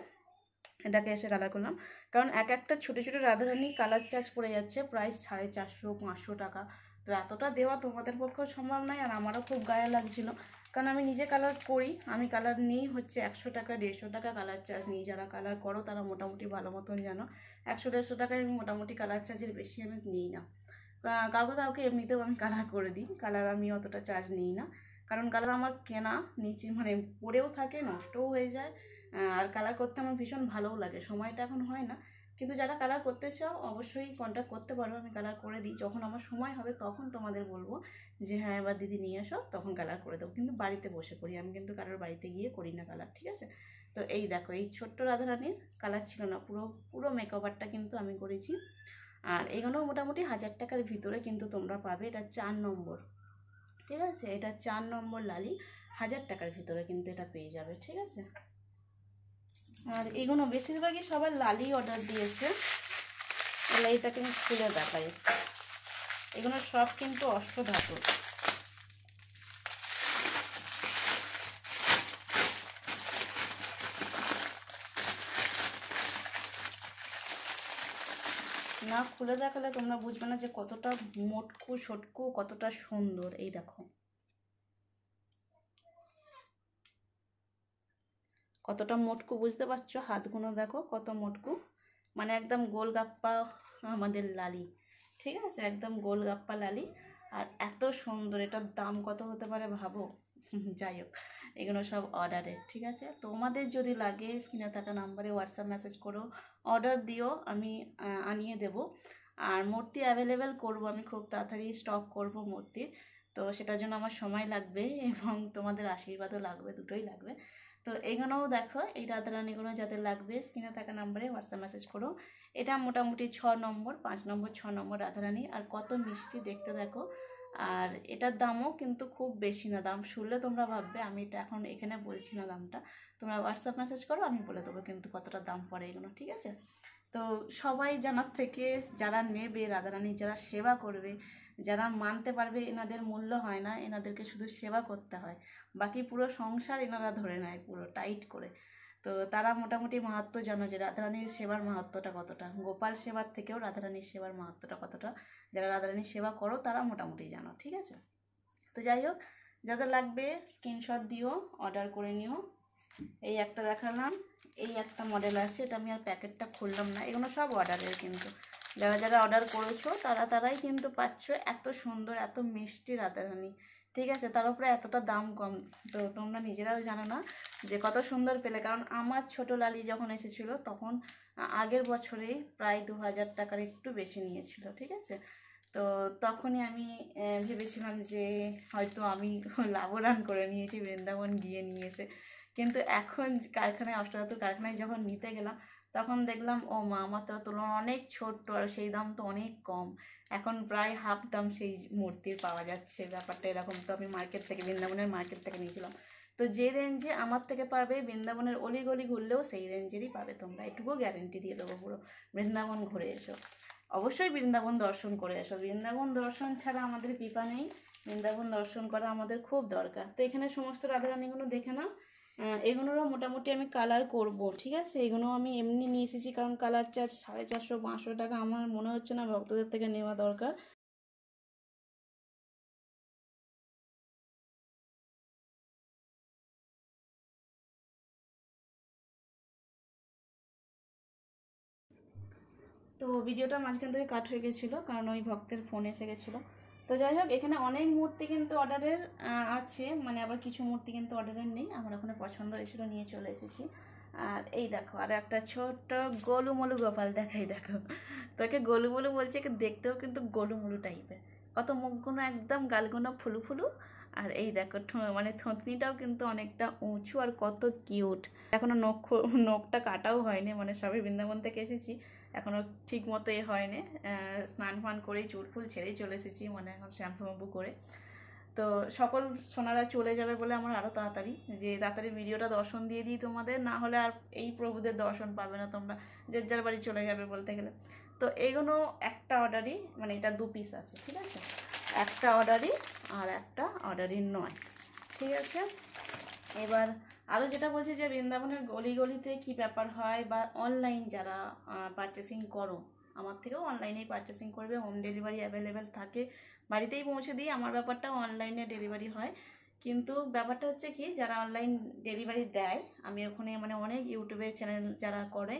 এটাকে এসে কালার করলাম কারণ এক একটা ছোটো ছোটো রাধারানি কালার চার্জ পড়ে যাচ্ছে প্রায় সাড়ে চারশো পাঁচশো টাকা তো এতটা দেওয়া তোমাদের পক্ষেও সম্ভব নয় আর আমারও খুব গায়ে লাগছিলো কারণ আমি নিজে কালার করি আমি কালার নিই হচ্ছে একশো টাকা দেড়শো টাকা কালার চার্জ নিই যারা কালার করো তারা মোটামুটি ভালো মতন জানো একশো দেড়শো টাকায় আমি মোটামুটি কালার চার্জের বেশি আমি নিই না কাউকে কাউকে এমনিতেও আমি কালার করে দিই কালার আমি অতটা চার্জ নিই না কারণ কালার আমার কেনা নিচে মানে পরেও থাকে নষ্টও হয়ে যায় আর কালার করতে আমার ভীষণ ভালোও লাগে সময়টা এখন হয় না কিন্তু যারা কালার করতে চাও অবশ্যই কন্ট্যাক্ট করতে পারো আমি কালার করে দিই যখন আমার সময় হবে তখন তোমাদের বলবো যে হ্যাঁ এবার দিদি নিয়ে আসো তখন কালার করে দেবো কিন্তু বাড়িতে বসে করি আমি কিন্তু কারোর বাড়িতে গিয়ে করি না কালার ঠিক আছে তো এই দেখো এই ছোট্ট রানীর কালার ছিল না পুরো পুরো মেকআপারটা কিন্তু আমি করেছি আর এগুলো মোটামুটি হাজার টাকার ভিতরে কিন্তু তোমরা পাবে এটা চার নম্বর ঠিক আছে এটা চার নম্বর লালি হাজার টাকার ভিতরে কিন্তু এটা পেয়ে যাবে ঠিক আছে আর এগুলো বেশিরভাগই সবাই লালি অর্ডার দিয়েছে তাহলে লাইটাকে আমি খুলে দেখাই এগুলো সব কিন্তু অষ্টধাতু না খুলে দেখালে তোমরা বুঝবে না যে কতটা মোটকু সটকু কতটা সুন্দর এই দেখো কতটা মোটকু বুঝতে পারছো হাতগুলো দেখো কত মোটকু মানে একদম গোলগাপ্পা আমাদের লালি ঠিক আছে একদম গোলগাপ্পা লালি আর এত সুন্দর এটার দাম কত হতে পারে ভাবো [laughs] যাই হোক এগুলো সব অর্ডারের ঠিক আছে তোমাদের যদি লাগে স্ক্রিনে থাকা নাম্বারে হোয়াটসঅ্যাপ মেসেজ করো অর্ডার দিও আমি আনিয়ে দেব আর মূর্তি অ্যাভেলেবেল করব আমি খুব তাড়াতাড়ি স্টক করব মূর্তির তো সেটার জন্য আমার সময় লাগবে এবং তোমাদের আশীর্বাদও লাগবে দুটোই লাগবে তো এগুলোও দেখো এই রাধারানিগুলো যাদের লাগবে স্ক্রিনে থাকা নাম্বারে হোয়াটসঅ্যাপ মেসেজ করো এটা মোটামুটি ছ নম্বর পাঁচ নম্বর ছ নম্বর রাধারানি আর কত মিষ্টি দেখতে দেখো আর এটার দামও কিন্তু খুব বেশি না দাম শুনলে তোমরা ভাববে আমি এটা এখন এখানে বলছি না দামটা তোমরা হোয়াটসঅ্যাপ মেসেজ করো আমি বলে দেবো কিন্তু কতটা দাম পড়ে এগুলো ঠিক আছে তো সবাই জানার থেকে যারা নেবে রাধারানি যারা সেবা করবে যারা মানতে পারবে এনাদের মূল্য হয় না এনাদেরকে শুধু সেবা করতে হয় বাকি পুরো সংসার এনারা ধরে নেয় পুরো টাইট করে তো তারা মোটামুটি মাহাত্ম জানো যে রাধারানীর সেবার মাহাত্মটা কতটা গোপাল সেবার থেকেও রাধারানীর সেবার মাহাত্মটা কতটা যারা রাধারানীর সেবা করো তারা মোটামুটি জানো ঠিক আছে তো যাই হোক যাদের লাগবে স্ক্রিনশট দিও অর্ডার করে নিও এই একটা দেখালাম এই একটা মডেল আছে এটা আমি আর প্যাকেটটা খুললাম না এগুলো সব অর্ডারের কিন্তু যারা যারা অর্ডার করেছো তারা তারাই কিন্তু পাচ্ছ এত সুন্দর এত মিষ্টি রাতারানি ঠিক আছে তার উপরে এতটা দাম কম তো তোমরা নিজেরাও জানো না যে কত সুন্দর পেলে কারণ আমার ছোট লালি যখন এসেছিলো তখন আগের বছরেই প্রায় দু হাজার টাকার একটু বেশি নিয়েছিল ঠিক আছে তো তখনই আমি ভেবেছিলাম যে হয়তো আমি [laughs] লাভবান করে নিয়েছি বৃন্দাবন গিয়ে নিয়েছে কিন্তু এখন কারখানায় অষ্টধাতু কারখানায় যখন নিতে গেলাম তখন দেখলাম ও মা মাত্রা তুলনা অনেক ছোট্ট আর সেই দাম তো অনেক কম এখন প্রায় হাফ দাম সেই মূর্তির পাওয়া যাচ্ছে ব্যাপারটা এরকম তো আমি মার্কেট থেকে বৃন্দাবনের মার্কেট থেকে নিয়েছিলাম তো যে রেঞ্জে আমার থেকে পারবে বৃন্দাবনের অলিগলি ঘুরলেও সেই রেঞ্জেরই পাবে তোমরা এটুকু গ্যারেন্টি দিয়ে দেবো পুরো বৃন্দাবন ঘুরে এসো অবশ্যই বৃন্দাবন দর্শন করে এসো বৃন্দাবন দর্শন ছাড়া আমাদের কৃপা নেই বৃন্দাবন দর্শন করা আমাদের খুব দরকার তো এখানে সমস্ত রাধারানীগুলো দেখে নাও এগুলোরও মোটামুটি আমি কালার করব ঠিক আছে এগুলো আমি এমনি নিয়ে এসেছি কারণ কালার চার্জ সাড়ে চারশো পাঁচশো টাকা আমার মনে হচ্ছে না ভক্তদের থেকে নেওয়া দরকার তো ভিডিওটা মাঝখান থেকে কাট হয়ে গেছিলো কারণ ওই ভক্তের ফোন এসে গেছিলো তো যাই হোক এখানে অনেক মূর্তি কিন্তু অর্ডারের আছে মানে আবার কিছু মূর্তি কিন্তু অর্ডারের নেই আমার ওখানে পছন্দ হয়েছিল নিয়ে চলে এসেছি আর এই দেখো আর একটা ছোট্ট গোলুমলু গোপাল দেখাই দেখো তোকে গোলুমলু বলছে একে দেখতেও কিন্তু গোলুমলু টাইপের কত মুখগুলো একদম গালগুনো ফুলু ফুলু আর এই দেখো মানে থতনিটাও কিন্তু অনেকটা উঁচু আর কত কিউট এখনো নখ নখটা কাটাও হয়নি মানে সবই বৃন্দাবন থেকে এসেছি এখনও ঠিক মতো এ হয়নি স্নান ফান করেই চুল ফুল ছেড়েই চলে এসেছি মানে এখন শ্যাম্পু করে তো সকল সোনারা চলে যাবে বলে আমার আরও তাড়াতাড়ি যে তাড়াতাড়ি ভিডিওটা দর্শন দিয়ে দিই তোমাদের না হলে আর এই প্রভুদের দর্শন পাবে না তোমরা যে যার বাড়ি চলে যাবে বলতে গেলে তো এগুলো একটা অর্ডারই মানে এটা দু পিস আছে ঠিক আছে একটা অর্ডারই আর একটা অর্ডারই নয় ঠিক আছে এবার আরও যেটা বলছি যে বৃন্দাবনের গলি গলিতে কি ব্যাপার হয় বা অনলাইন যারা পারচেসিং করো আমার থেকেও অনলাইনেই পারচেসিং করবে হোম ডেলিভারি অ্যাভেলেবেল থাকে বাড়িতেই পৌঁছে দিই আমার ব্যাপারটা অনলাইনে ডেলিভারি হয় কিন্তু ব্যাপারটা হচ্ছে কি যারা অনলাইন ডেলিভারি দেয় আমি ওখানে মানে অনেক ইউটিউবে চ্যানেল যারা করে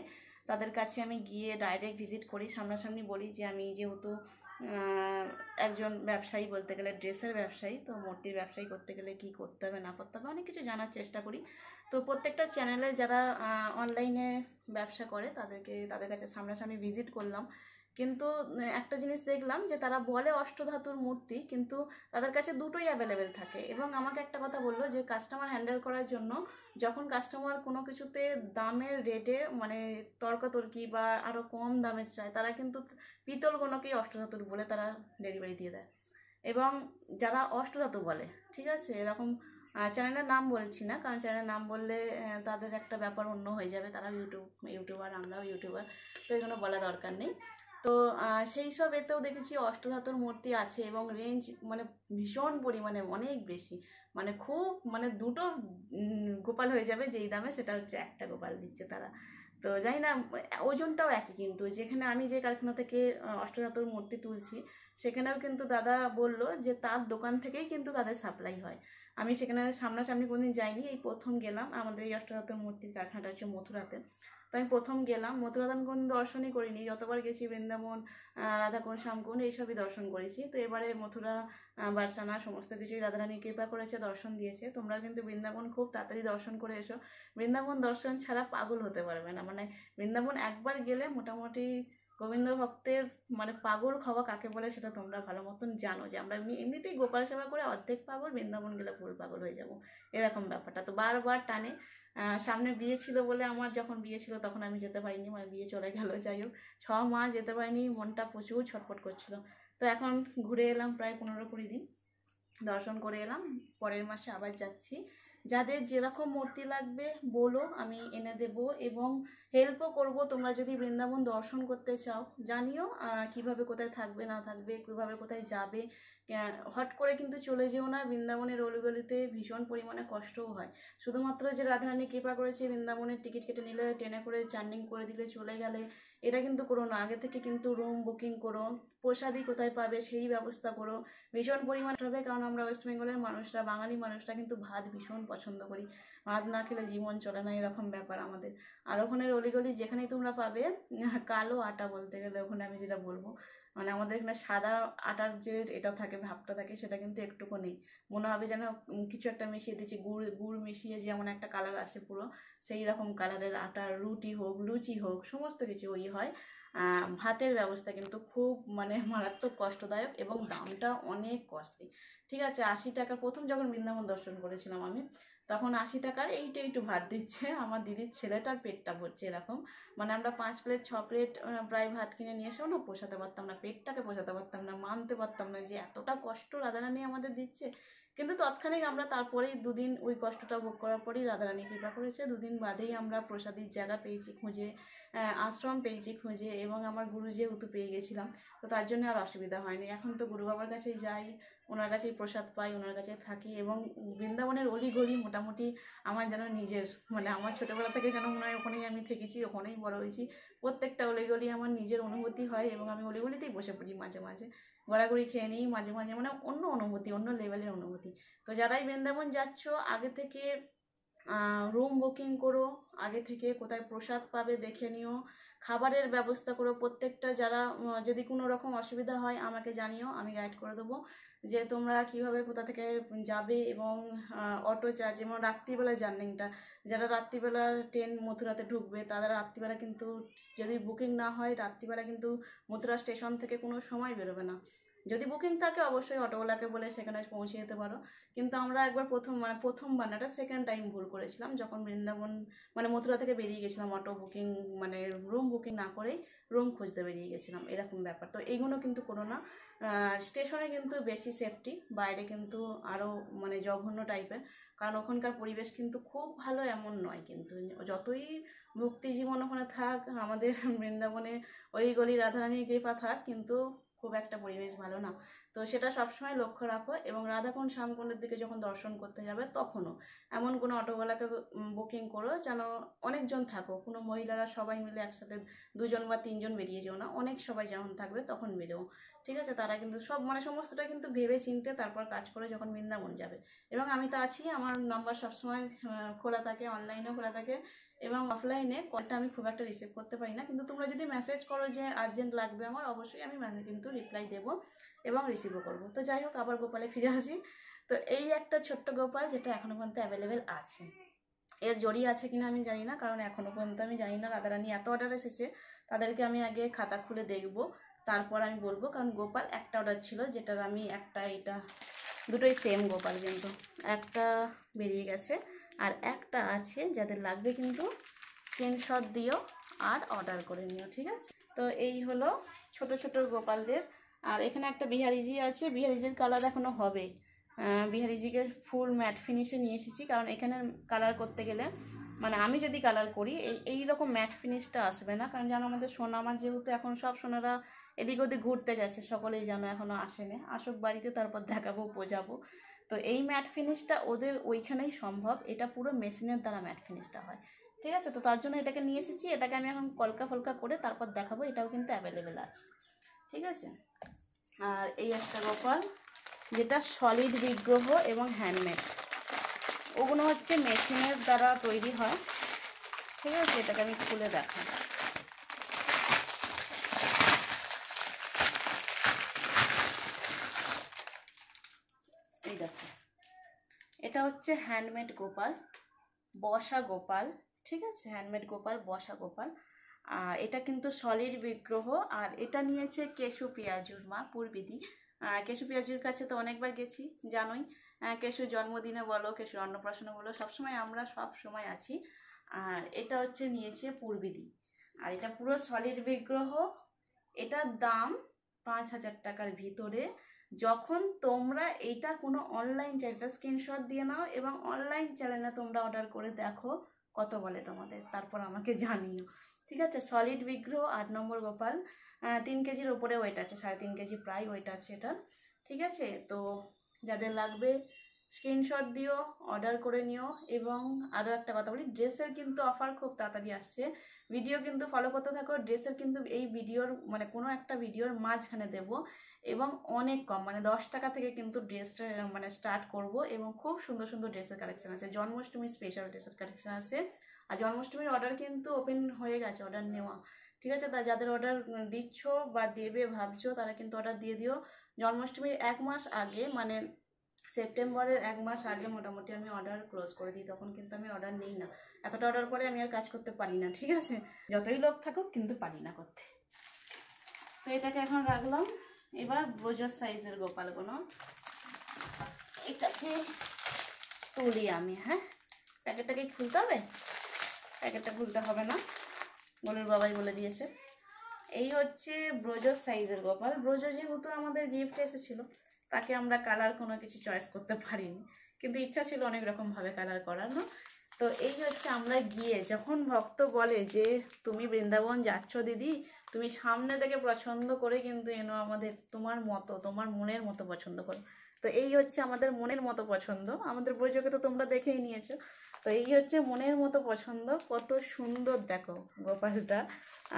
তাদের কাছে আমি গিয়ে ডাইরেক্ট ভিজিট করি সামনাসামনি বলি যে আমি যেহেতু একজন ব্যবসায়ী বলতে গেলে ড্রেসের ব্যবসায়ী তো মূর্তির ব্যবসায়ী করতে গেলে কি করতে হবে না করতে হবে অনেক কিছু জানার চেষ্টা করি তো প্রত্যেকটা চ্যানেলে যারা অনলাইনে ব্যবসা করে তাদেরকে তাদের কাছে সামনাসামনি ভিজিট করলাম কিন্তু একটা জিনিস দেখলাম যে তারা বলে অষ্টধাতুর মূর্তি কিন্তু তাদের কাছে দুটোই অ্যাভেলেবেল থাকে এবং আমাকে একটা কথা বললো যে কাস্টমার হ্যান্ডেল করার জন্য যখন কাস্টমার কোনো কিছুতে দামের রেটে মানে তর্কাতর্কি বা আরও কম দামের চায় তারা কিন্তু পিতল কোনোকেই অষ্টধাতুর বলে তারা ডেলিভারি দিয়ে দেয় এবং যারা অষ্টধাতু বলে ঠিক আছে এরকম চ্যানেলের নাম বলছি না কারণ চ্যানেলের নাম বললে তাদের একটা ব্যাপার অন্য হয়ে যাবে তারা ইউটিউব ইউটিউবার আমরাও ইউটিউবার তো এগুলো বলা দরকার নেই তো সেই সব এতেও দেখেছি অষ্টধাতুর মূর্তি আছে এবং রেঞ্জ মানে ভীষণ পরিমাণে অনেক বেশি মানে খুব মানে দুটো গোপাল হয়ে যাবে যেই দামে সেটা হচ্ছে একটা গোপাল দিচ্ছে তারা তো জানি না ওজনটাও একই কিন্তু যেখানে আমি যে কারখানা থেকে অষ্টধাতুর মূর্তি তুলছি সেখানেও কিন্তু দাদা বলল যে তার দোকান থেকেই কিন্তু তাদের সাপ্লাই হয় আমি সেখানে সামনাসামনি কোনোদিন যাইনি এই প্রথম গেলাম আমাদের এই অষ্টধাতুর মূর্তির কারখানাটা হচ্ছে মথুরাতে তো আমি প্রথম গেলাম মথুরাধাম কোন দর্শনই করিনি যতবার গেছি বৃন্দাবন রাধাকুণ্ড শ্যামকুণ্ড এইসবই দর্শন করেছি তো এবারে মথুরা বার্সানা সমস্ত কিছুই রাধারানী কৃপা করেছে দর্শন দিয়েছে তোমরা কিন্তু বৃন্দাবন খুব তাড়াতাড়ি দর্শন করে এসো বৃন্দাবন দর্শন ছাড়া পাগল হতে পারবে না মানে বৃন্দাবন একবার গেলে মোটামুটি গোবিন্দ ভক্তের মানে পাগল খাওয়া কাকে বলে সেটা তোমরা ভালো মতন জানো যে আমরা এমনিতেই গোপাল সেবা করে অর্ধেক পাগল বৃন্দাবন গেলে পুরো পাগল হয়ে যাব এরকম ব্যাপারটা তো বারবার টানে সামনে বিয়ে ছিল বলে আমার যখন বিয়ে ছিল তখন আমি যেতে পারিনি মানে বিয়ে চলে গেল যাই হোক ছ মাস যেতে পারিনি মনটা প্রচুর ছটফট করছিল তো এখন ঘুরে এলাম প্রায় পনেরো কুড়ি দিন দর্শন করে এলাম পরের মাসে আবার যাচ্ছি যাদের যেরকম মূর্তি লাগবে বলো আমি এনে দেব এবং হেল্পও করব তোমরা যদি বৃন্দাবন দর্শন করতে চাও জানিও কিভাবে কোথায় থাকবে না থাকবে কিভাবে কোথায় যাবে হট করে কিন্তু চলে যেও না বৃন্দাবনের অলিগলিতে ভীষণ পরিমাণে কষ্টও হয় শুধুমাত্র যে রাধারানী কৃপা করেছে বৃন্দাবনের টিকিট কেটে নিলে ট্রেনে করে চার্নিং করে দিলে চলে গেলে এটা কিন্তু করো না আগে থেকে কিন্তু রুম বুকিং করো প্রসাদি কোথায় পাবে সেই ব্যবস্থা করো ভীষণ পরিমাণ হবে কারণ আমরা ওয়েস্ট বেঙ্গলের মানুষরা বাঙালি মানুষরা কিন্তু ভাত ভীষণ পছন্দ করি ভাত না খেলে জীবন চলে না এরকম ব্যাপার আমাদের আর ওখানে অলিগলি যেখানেই তোমরা পাবে কালো আটা বলতে গেলে ওখানে আমি যেটা বলবো মানে আমাদের এখানে সাদা আটার যে এটা থাকে ভাবটা থাকে সেটা কিন্তু একটুকু নেই মনে হবে যেন কিছু একটা মিশিয়ে দিচ্ছি গুড় গুড় মিশিয়ে যেমন একটা কালার আসে পুরো সেই রকম কালারের আটার রুটি হোক লুচি হোক সমস্ত কিছু ওই হয় ভাতের ব্যবস্থা কিন্তু খুব মানে মারাত্মক কষ্টদায়ক এবং দামটা অনেক কস্টলি ঠিক আছে আশি টাকা প্রথম যখন বৃন্দাবন দর্শন করেছিলাম আমি তখন আশি টাকার এইটু এইটু ভাত দিচ্ছে আমার দিদির ছেলেটার পেটটা ভরছে এরকম মানে আমরা পাঁচ প্লেট ছ প্লেট প্রায় ভাত কিনে নিয়ে এসেও না পোষাতে পারতাম না পেটটাকে পোষাতে পারতাম না মানতে পারতাম না যে এতটা কষ্ট রাধারানী আমাদের দিচ্ছে কিন্তু তৎক্ষণিক আমরা তারপরেই দুদিন ওই কষ্টটা ভোগ করার পরেই রাধারানী কৃপা করেছে দুদিন বাদেই আমরা প্রসাদীর জায়গা পেয়েছি খুঁজে আশ্রম পেয়েছি খুঁজে এবং আমার গুরু যেহেতু পেয়ে গেছিলাম তো তার জন্য আর অসুবিধা হয়নি এখন তো গুরু বাবার কাছেই যাই ওনার কাছেই প্রসাদ পাই ওনার কাছে থাকি এবং বৃন্দাবনের অলিগলি মোটামুটি আমার যেন নিজের মানে আমার ছোটোবেলা থেকে যেন মনে হয় ওখানেই আমি থেকেছি ওখানেই বড় হয়েছি প্রত্যেকটা অলিগলি আমার নিজের অনুভূতি হয় এবং আমি অলিগলিতেই বসে পড়ি মাঝে মাঝে গড়াগড়ি খেয়ে নিই মাঝে মাঝে মানে অন্য অনুভূতি অন্য লেভেলের অনুভূতি তো যারাই বৃন্দাবন যাচ্ছ আগে থেকে রুম বুকিং করো আগে থেকে কোথায় প্রসাদ পাবে দেখে নিও খাবারের ব্যবস্থা করো প্রত্যেকটা যারা যদি কোনো রকম অসুবিধা হয় আমাকে জানিও আমি গাইড করে দেবো যে তোমরা কিভাবে কোথা থেকে যাবে এবং অটো চার্জ এবং রাত্রিবেলা জার্নিংটা যারা রাত্রিবেলা ট্রেন মথুরাতে ঢুকবে তারা রাত্রিবেলা কিন্তু যদি বুকিং না হয় রাত্রিবেলা কিন্তু মথুরা স্টেশন থেকে কোনো সময় বেরোবে না যদি বুকিং থাকে অবশ্যই অটোওয়ালাকে বলে সেখানে পৌঁছে যেতে পারো কিন্তু আমরা একবার প্রথম মানে প্রথম বানাটা সেকেন্ড টাইম ভুল করেছিলাম যখন বৃন্দাবন মানে মথুরা থেকে বেরিয়ে গেছিলাম অটো বুকিং মানে রুম বুকিং না করেই রুম খুঁজতে বেরিয়ে গেছিলাম এরকম ব্যাপার তো এইগুলো কিন্তু করো না স্টেশনে কিন্তু বেশি সেফটি বাইরে কিন্তু আরও মানে জঘন্য টাইপের কারণ ওখানকার পরিবেশ কিন্তু খুব ভালো এমন নয় কিন্তু যতই ভক্তি জীবন ওখানে থাক আমাদের বৃন্দাবনে ওই গলি রাধারানীর কৃপা থাক কিন্তু খুব একটা পরিবেশ ভালো না তো সেটা সবসময় লক্ষ্য রাখো এবং রাধাকুণ্ড শ্যামকুণ্ডের দিকে যখন দর্শন করতে যাবে তখনও এমন কোনো অটোওয়ালাকে বুকিং করো যেন অনেকজন থাকো কোনো মহিলারা সবাই মিলে একসাথে দুজন বা তিনজন বেরিয়ে যেও না অনেক সবাই যখন থাকবে তখন বেরোও ঠিক আছে তারা কিন্তু সব মানে সমস্তটা কিন্তু ভেবে চিনতে তারপর কাজ করে যখন বৃন্দাবন যাবে এবং আমি তো আছি আমার নাম্বার সবসময় খোলা থাকে অনলাইনেও খোলা থাকে এবং অফলাইনে কলটা আমি খুব একটা রিসিভ করতে পারি না কিন্তু তোমরা যদি মেসেজ করো যে আর্জেন্ট লাগবে আমার অবশ্যই আমি মেসেজ কিন্তু রিপ্লাই দেবো এবং রিসিভও করবো তো যাই হোক আবার গোপালে ফিরে আসি তো এই একটা ছোট্ট গোপাল যেটা এখনও পর্যন্ত অ্যাভেলেবেল আছে এর জড়ি আছে কিনা আমি জানি না কারণ এখনও পর্যন্ত আমি জানি না রাধারানি এত অর্ডার এসেছে তাদেরকে আমি আগে খাতা খুলে দেখব তারপর আমি বলবো কারণ গোপাল একটা অর্ডার ছিল যেটার আমি একটা এটা দুটোই সেম গোপাল কিন্তু একটা বেরিয়ে গেছে আর একটা আছে যাদের লাগবে কিন্তু স্ক্রিনশট দিও আর অর্ডার করে নিও ঠিক আছে তো এই হলো ছোট ছোট গোপালদের আর এখানে একটা বিহারিজি আছে বিহারিজির কালার এখনও হবে বিহারিজিকে ফুল ম্যাট ফিনিশে নিয়ে এসেছি কারণ এখানে কালার করতে গেলে মানে আমি যদি কালার করি এই এই রকম ম্যাট ফিনিশটা আসবে না কারণ যেন আমাদের সোনা আমার যেহেতু এখন সব সোনারা এদিক ওদিক ঘুরতে গেছে সকলেই যেন এখনও আসেনি আসুক বাড়িতে তারপর দেখাবো বোঝাবো তো এই ম্যাট ফিনিশটা ওদের ওইখানেই সম্ভব এটা পুরো মেশিনের দ্বারা ম্যাট ফিনিশটা হয় ঠিক আছে তো তার জন্য এটাকে নিয়ে এসেছি এটাকে আমি এখন কলকা ফলকা করে তারপর দেখাবো এটাও কিন্তু অ্যাভেলেবেল আছে ঠিক আছে আর এই একটা গোপাল যেটা সলিড বিগ্রহ এবং হ্যান্ডমেড ওগুলো হচ্ছে মেশিনের দ্বারা তৈরি হয় ঠিক আছে এটাকে আমি খুলে দেখাবো হচ্ছে হ্যান্ডমেড গোপাল বসা গোপাল ঠিক আছে হ্যান্ডমেড গোপাল বসা গোপাল আর এটা কিন্তু সলির বিগ্রহ আর এটা নিয়েছে কেশু পিয়াজুর মা পূর্বিদি কেশু পিয়াজুর কাছে তো অনেকবার গেছি জানোই কেশু জন্মদিনে বলো কেশু অন্নপ্রাশনে বলো সবসময় আমরা সব সময় আছি আর এটা হচ্ছে নিয়েছে পূর্বিদি আর এটা পুরো সলির বিগ্রহ এটার দাম পাঁচ হাজার টাকার ভিতরে যখন তোমরা এইটা কোনো অনলাইন চ্যানেলটা স্ক্রিনশট দিয়ে নাও এবং অনলাইন চ্যানেলে তোমরা অর্ডার করে দেখো কত বলে তোমাদের তারপর আমাকে জানিও ঠিক আছে সলিড বিগ্রহ আট নম্বর গোপাল তিন কেজির ওপরে ওয়েট আছে সাড়ে তিন কেজি প্রায় ওয়েট আছে এটার ঠিক আছে তো যাদের লাগবে স্ক্রিনশট দিও অর্ডার করে নিও এবং আরও একটা কথা বলি ড্রেসের কিন্তু অফার খুব তাড়াতাড়ি আসছে ভিডিও কিন্তু ফলো করতে থাকো ড্রেসের কিন্তু এই ভিডিওর মানে কোনো একটা ভিডিওর মাঝখানে দেব এবং অনেক কম মানে দশ টাকা থেকে কিন্তু ড্রেসটা মানে স্টার্ট করব এবং খুব সুন্দর সুন্দর ড্রেসের কালেকশান আছে জন্মাষ্টমী স্পেশাল ড্রেসের কালেকশান আছে আর জন্মাষ্টমীর অর্ডার কিন্তু ওপেন হয়ে গেছে অর্ডার নেওয়া ঠিক আছে তা যাদের অর্ডার দিচ্ছ বা দেবে ভাবছো তারা কিন্তু অর্ডার দিয়ে দিও জন্মাষ্টমীর এক মাস আগে মানে সেপ্টেম্বরের এক মাস আগে মোটামুটি আমি অর্ডার ক্লোজ করে দিই তখন কিন্তু আমি অর্ডার নিই না এতটা অর্ডার করে আমি আর কাজ করতে পারি না ঠিক আছে যতই লোক থাকুক কিন্তু পারি না করতে তো এটাকে এখন রাখলাম এবার ব্রোজার সাইজের গোপালগুলো এটাকে তুলি আমি হ্যাঁ প্যাকেটটাকে খুলতে হবে প্যাকেটটা খুলতে হবে না বলুর বাবাই বলে দিয়েছে এই হচ্ছে ব্রোজোর সাইজের গোপাল ব্রোজো যেহেতু আমাদের গিফট এসেছিলো তাকে আমরা কালার কোনো কিছু চয়েস করতে পারিনি কিন্তু ইচ্ছা ছিল অনেক রকমভাবে কালার করানো তো এই হচ্ছে আমরা গিয়ে যখন ভক্ত বলে যে তুমি বৃন্দাবন যাচ্ছ দিদি তুমি সামনে থেকে পছন্দ করে কিন্তু এনো আমাদের তোমার মতো তোমার মনের মতো পছন্দ করো তো এই হচ্ছে আমাদের মনের মতো পছন্দ আমাদের বৈঠকে তো তোমরা দেখেই নিয়েছো তো এই হচ্ছে মনের মতো পছন্দ কত সুন্দর দেখো গোপালটা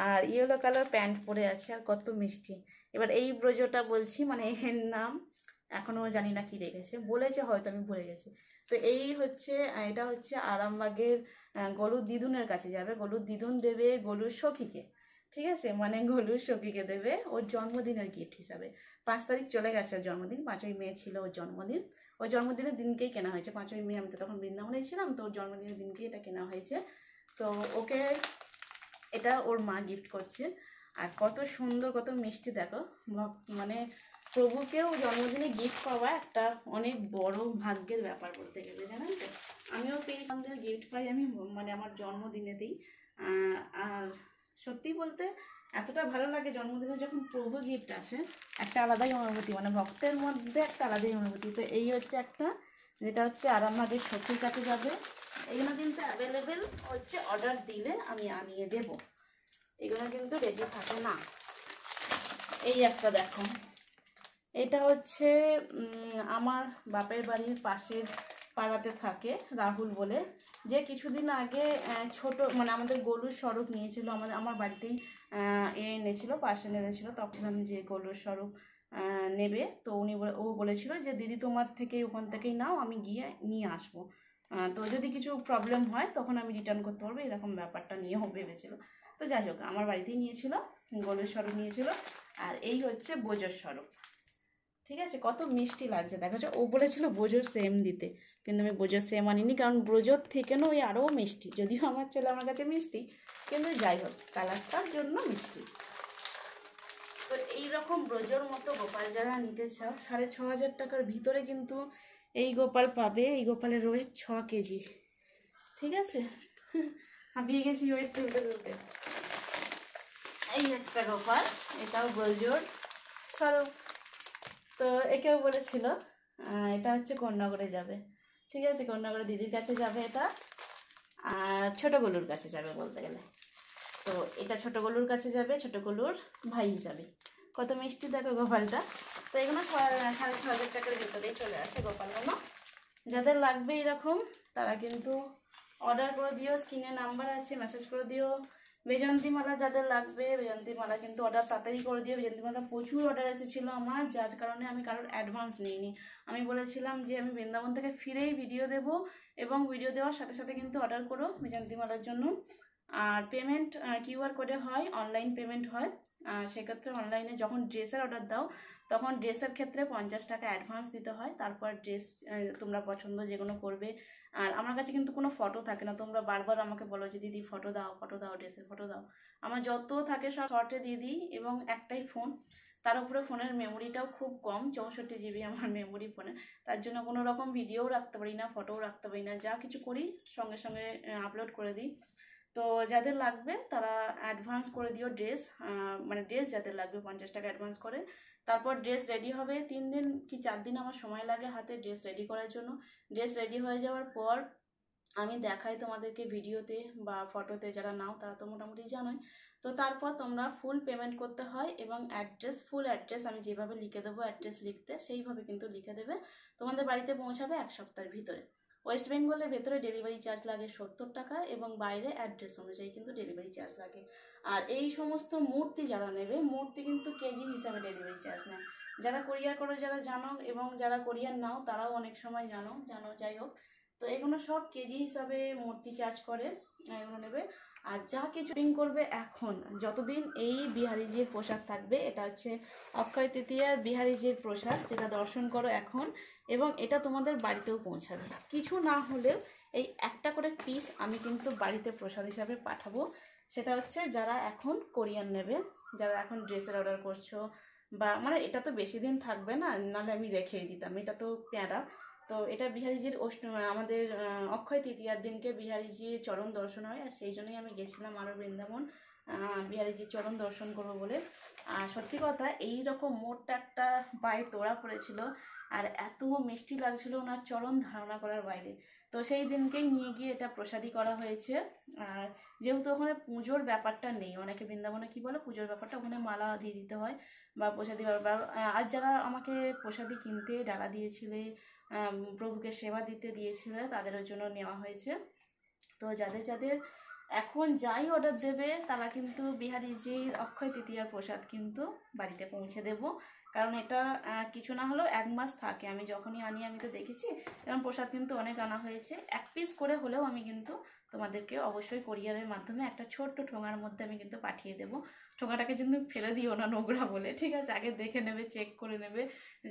আর ইয়েলো কালার প্যান্ট পরে আছে আর কত মিষ্টি এবার এই ব্রজটা বলছি মানে এর নাম এখনও জানি না কি রেখেছে বলেছে হয়তো আমি ভুলে গেছি তো এই হচ্ছে এটা হচ্ছে আরামবাগের গলুর দিদুনের কাছে যাবে গলুর দিদুন দেবে গলুর সখীকে ঠিক আছে মানে গলুর সখীকে দেবে ওর জন্মদিনের গিফট হিসাবে পাঁচ তারিখ চলে গেছে ওর জন্মদিন পাঁচই মে ছিল ওর জন্মদিন ওর জন্মদিনের দিনকেই কেনা হয়েছে পাঁচই মে আমি তো তখন বৃন্দাবনে ছিলাম তো ওর জন্মদিনের দিনকেই এটা কেনা হয়েছে তো ওকে এটা ওর মা গিফট করছে আর কত সুন্দর কত মিষ্টি দেখো মানে প্রভুকেও জন্মদিনে গিফট পাওয়া একটা অনেক বড় ভাগ্যের ব্যাপার বলতে গেলে জানেন তো আমিও পেয়েছিলামদের গিফট পাই আমি মানে আমার জন্মদিনেতেই আর সত্যি বলতে এতটা ভালো লাগে জন্মদিনে যখন প্রভু গিফট আসে একটা আলাদাই অনুভূতি মানে ভক্তের মধ্যে একটা আলাদাই অনুভূতি তো এই হচ্ছে একটা যেটা হচ্ছে আর আমাদের সত্যির কাছে যাবে এগুলো কিন্তু অ্যাভেলেবেল হচ্ছে অর্ডার দিলে আমি আনিয়ে দেব এগুলো কিন্তু রেডি থাকে না এই একটা দেখো এটা হচ্ছে আমার বাপের বাড়ির পাশের পাড়াতে থাকে রাহুল বলে যে কিছুদিন আগে ছোট মানে আমাদের গরুর স্বরূপ নিয়েছিল আমাদের আমার বাড়িতেই এ এনেছিল পাশে এনেছিল তখন আমি যে গরুর স্বরূপ নেবে তো উনি ও বলেছিল যে দিদি তোমার থেকে ওখান থেকেই নাও আমি গিয়ে নিয়ে আসবো তো যদি কিছু প্রবলেম হয় তখন আমি রিটার্ন করতে পারবো এরকম ব্যাপারটা নিয়ে হোক ভেবেছিল তো যাই হোক আমার বাড়িতেই নিয়েছিল গরুর স্বরূপ নিয়েছিল আর এই হচ্ছে বোঝর স্বরূপ ঠিক আছে কত মিষ্টি লাগছে দেখা যাচ্ছে ও বলেছিল বোজোর সেম দিতে কিন্তু আমি বোজোর সেম আনিনি কারণ ব্রোজোর থেকে না ওই আরও মিষ্টি যদিও আমার ছেলে আমার কাছে মিষ্টি কিন্তু যাই হোক কালারটার জন্য মিষ্টি তো এইরকম ব্রজোর মতো গোপাল যারা নিতে চাও সাড়ে ছ হাজার টাকার ভিতরে কিন্তু এই গোপাল পাবে এই গোপালের ওয়েট ছ কেজি ঠিক আছে হাঁপিয়ে গেছি ওয়েট তুলতে তুলতে এই একটা গোপাল এটাও ব্রোজোর ধরো তো একেও বলেছিল এটা হচ্ছে কন্যাগড়ে যাবে ঠিক আছে কন্যাগড়ে দিদির কাছে যাবে এটা আর ছোটো গলুর কাছে যাবে বলতে গেলে তো এটা ছোটো গলুর কাছে যাবে ছোটো গলুর ভাই হিসাবে কত মিষ্টি দেখো গোপালটা তো এগুলো সাড়ে ছ হাজার টাকার ভিতরেই চলে আসে গোপালগুলো যাদের লাগবে এরকম তারা কিন্তু অর্ডার করে দিও স্ক্রিনে নাম্বার আছে মেসেজ করে দিও বেজান্তিমালা যাদের লাগবে বেজান্তিমালা কিন্তু অর্ডার তাড়াতাড়ি করে দিয়ে বেজান্তিমালা প্রচুর অর্ডার এসেছিলো আমার যার কারণে আমি কারোর অ্যাডভান্স নিইনি আমি বলেছিলাম যে আমি বৃন্দাবন থেকে ফিরেই ভিডিও দেব এবং ভিডিও দেওয়ার সাথে সাথে কিন্তু অর্ডার করো বেজন্তীমালার জন্য আর পেমেন্ট কিউআর কোডে হয় অনলাইন পেমেন্ট হয় সেক্ষেত্রে অনলাইনে যখন ড্রেসের অর্ডার দাও তখন ড্রেসের ক্ষেত্রে পঞ্চাশ টাকা অ্যাডভান্স দিতে হয় তারপর ড্রেস তোমরা পছন্দ যে কোনো করবে আর আমার কাছে কিন্তু কোনো ফটো থাকে না তোমরা বারবার আমাকে বলো যে দিদি ফটো দাও ফটো দাও ড্রেসের ফটো দাও আমার যত থাকে সব শর্টে দিয়ে দিই এবং একটাই ফোন তার উপরে ফোনের মেমোরিটাও খুব কম চৌষট্টি জিবি আমার মেমোরি ফোনে তার জন্য কোনো রকম ভিডিওও রাখতে পারি না ফটোও রাখতে পারি না যা কিছু করি সঙ্গে সঙ্গে আপলোড করে দিই তো যাদের লাগবে তারা অ্যাডভান্স করে দিও ড্রেস মানে ড্রেস যাদের লাগবে পঞ্চাশ টাকা অ্যাডভান্স করে তারপর ড্রেস রেডি হবে তিন দিন কি চার দিন আমার সময় লাগে হাতে ড্রেস রেডি করার জন্য ড্রেস রেডি হয়ে যাওয়ার পর আমি দেখাই তোমাদেরকে ভিডিওতে বা ফটোতে যারা নাও তারা তো মোটামুটি জানোই তো তারপর তোমরা ফুল পেমেন্ট করতে হয় এবং অ্যাড্রেস ফুল অ্যাড্রেস আমি যেভাবে লিখে দেবো অ্যাড্রেস লিখতে সেইভাবে কিন্তু লিখে দেবে তোমাদের বাড়িতে পৌঁছাবে এক সপ্তাহের ভিতরে ওয়েস্ট বেঙ্গলের ভেতরে ডেলিভারি চার্জ লাগে সত্তর টাকা এবং বাইরে অ্যাড্রেস অনুযায়ী কিন্তু ডেলিভারি চার্জ লাগে আর এই সমস্ত মূর্তি যারা নেবে মূর্তি কিন্তু কেজি হিসাবে ডেলিভারি চার্জ নেয় যারা কোরিয়ার করে যারা জানো এবং যারা কোরিয়ার নাও তারাও অনেক সময় জানো জানো যাই হোক তো এগুলো সব কেজি হিসাবে মূর্তি চার্জ করে এগুলো নেবে আর যা কিছু শপিং করবে এখন যতদিন এই বিহারিজির পোশাক থাকবে এটা হচ্ছে অক্ষয় তৃতীয়ার বিহারিজির প্রসাদ যেটা দর্শন করো এখন এবং এটা তোমাদের বাড়িতেও পৌঁছাবে কিছু না হলেও এই একটা করে পিস আমি কিন্তু বাড়িতে প্রসাদ হিসাবে পাঠাবো সেটা হচ্ছে যারা এখন কোরিয়ান নেবে যারা এখন ড্রেসের অর্ডার করছো বা মানে এটা তো বেশি দিন থাকবে না নাহলে আমি রেখেই দিতাম এটা তো প্যারা তো এটা বিহারিজির আমাদের অক্ষয় তৃতীয়ার দিনকে বিহারিজির চরণ দর্শন হয় আর সেই জন্যই আমি গেছিলাম আরও বৃন্দাবন বিহারিজির চরণ দর্শন করবো বলে আর সত্যি কথা এই রকম মোটটা একটা পায়ে তোড়া পড়েছিল আর এত মিষ্টি লাগছিল ওনার চরণ ধারণা করার বাইরে তো সেই দিনকেই নিয়ে গিয়ে এটা প্রসাদি করা হয়েছে আর যেহেতু ওখানে পুজোর ব্যাপারটা নেই অনেকে বৃন্দাবনে কি বলে পুজোর ব্যাপারটা ওখানে মালা দিয়ে দিতে হয় বা প্রসাদি ব্যাপার আর যারা আমাকে প্রসাদি কিনতে ডালা দিয়েছিলে প্রভুকে সেবা দিতে দিয়েছিল তাদের জন্য নেওয়া হয়েছে তো যাদের যাদের এখন যাই অর্ডার দেবে তারা কিন্তু বিহারিজির অক্ষয় তৃতীয়ার প্রসাদ কিন্তু বাড়িতে পৌঁছে দেব কারণ এটা কিছু না হলেও এক মাস থাকে আমি যখনই আনি আমি তো দেখেছি এরকম প্রসাদ কিন্তু অনেক আনা হয়েছে এক পিস করে হলেও আমি কিন্তু তোমাদেরকে অবশ্যই কোরিয়ারের মাধ্যমে একটা ছোট্ট ঠোঙার মধ্যে আমি কিন্তু পাঠিয়ে দেবো ঠোঙাটাকে কিন্তু ফেলে দিও না নোংরা বলে ঠিক আছে আগে দেখে নেবে চেক করে নেবে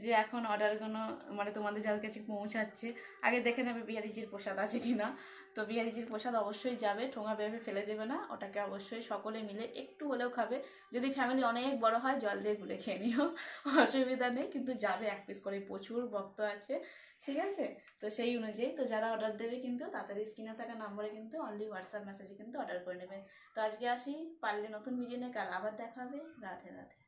যে এখন অর্ডারগুলো মানে তোমাদের যাদের কাছে পৌঁছাচ্ছে আগে দেখে নেবে বিহারিজির প্রসাদ আছে কি না তো বিহারিজির প্রসাদ অবশ্যই যাবে ঠোঙা বেয়ে ফেলে দেবে না ওটাকে অবশ্যই সকলে মিলে একটু হলেও খাবে যদি ফ্যামিলি অনেক বড় হয় জল দিয়ে গুলে খেয়ে নিও অসুবিধা নেই কিন্তু যাবে এক পিস করে প্রচুর ভক্ত আছে ঠিক আছে তো সেই অনুযায়ী তো যারা অর্ডার দেবে কিন্তু তাড়াতাড়ি স্ক্রিনে থাকা নম্বরে কিন্তু অনলি হোয়াটসঅ্যাপ মেসেজে কিন্তু অর্ডার করে নেবেন তো আজকে আসি পারলে নতুন ভিডিও নিয়ে কাল আবার দেখাবে রাধে রাধে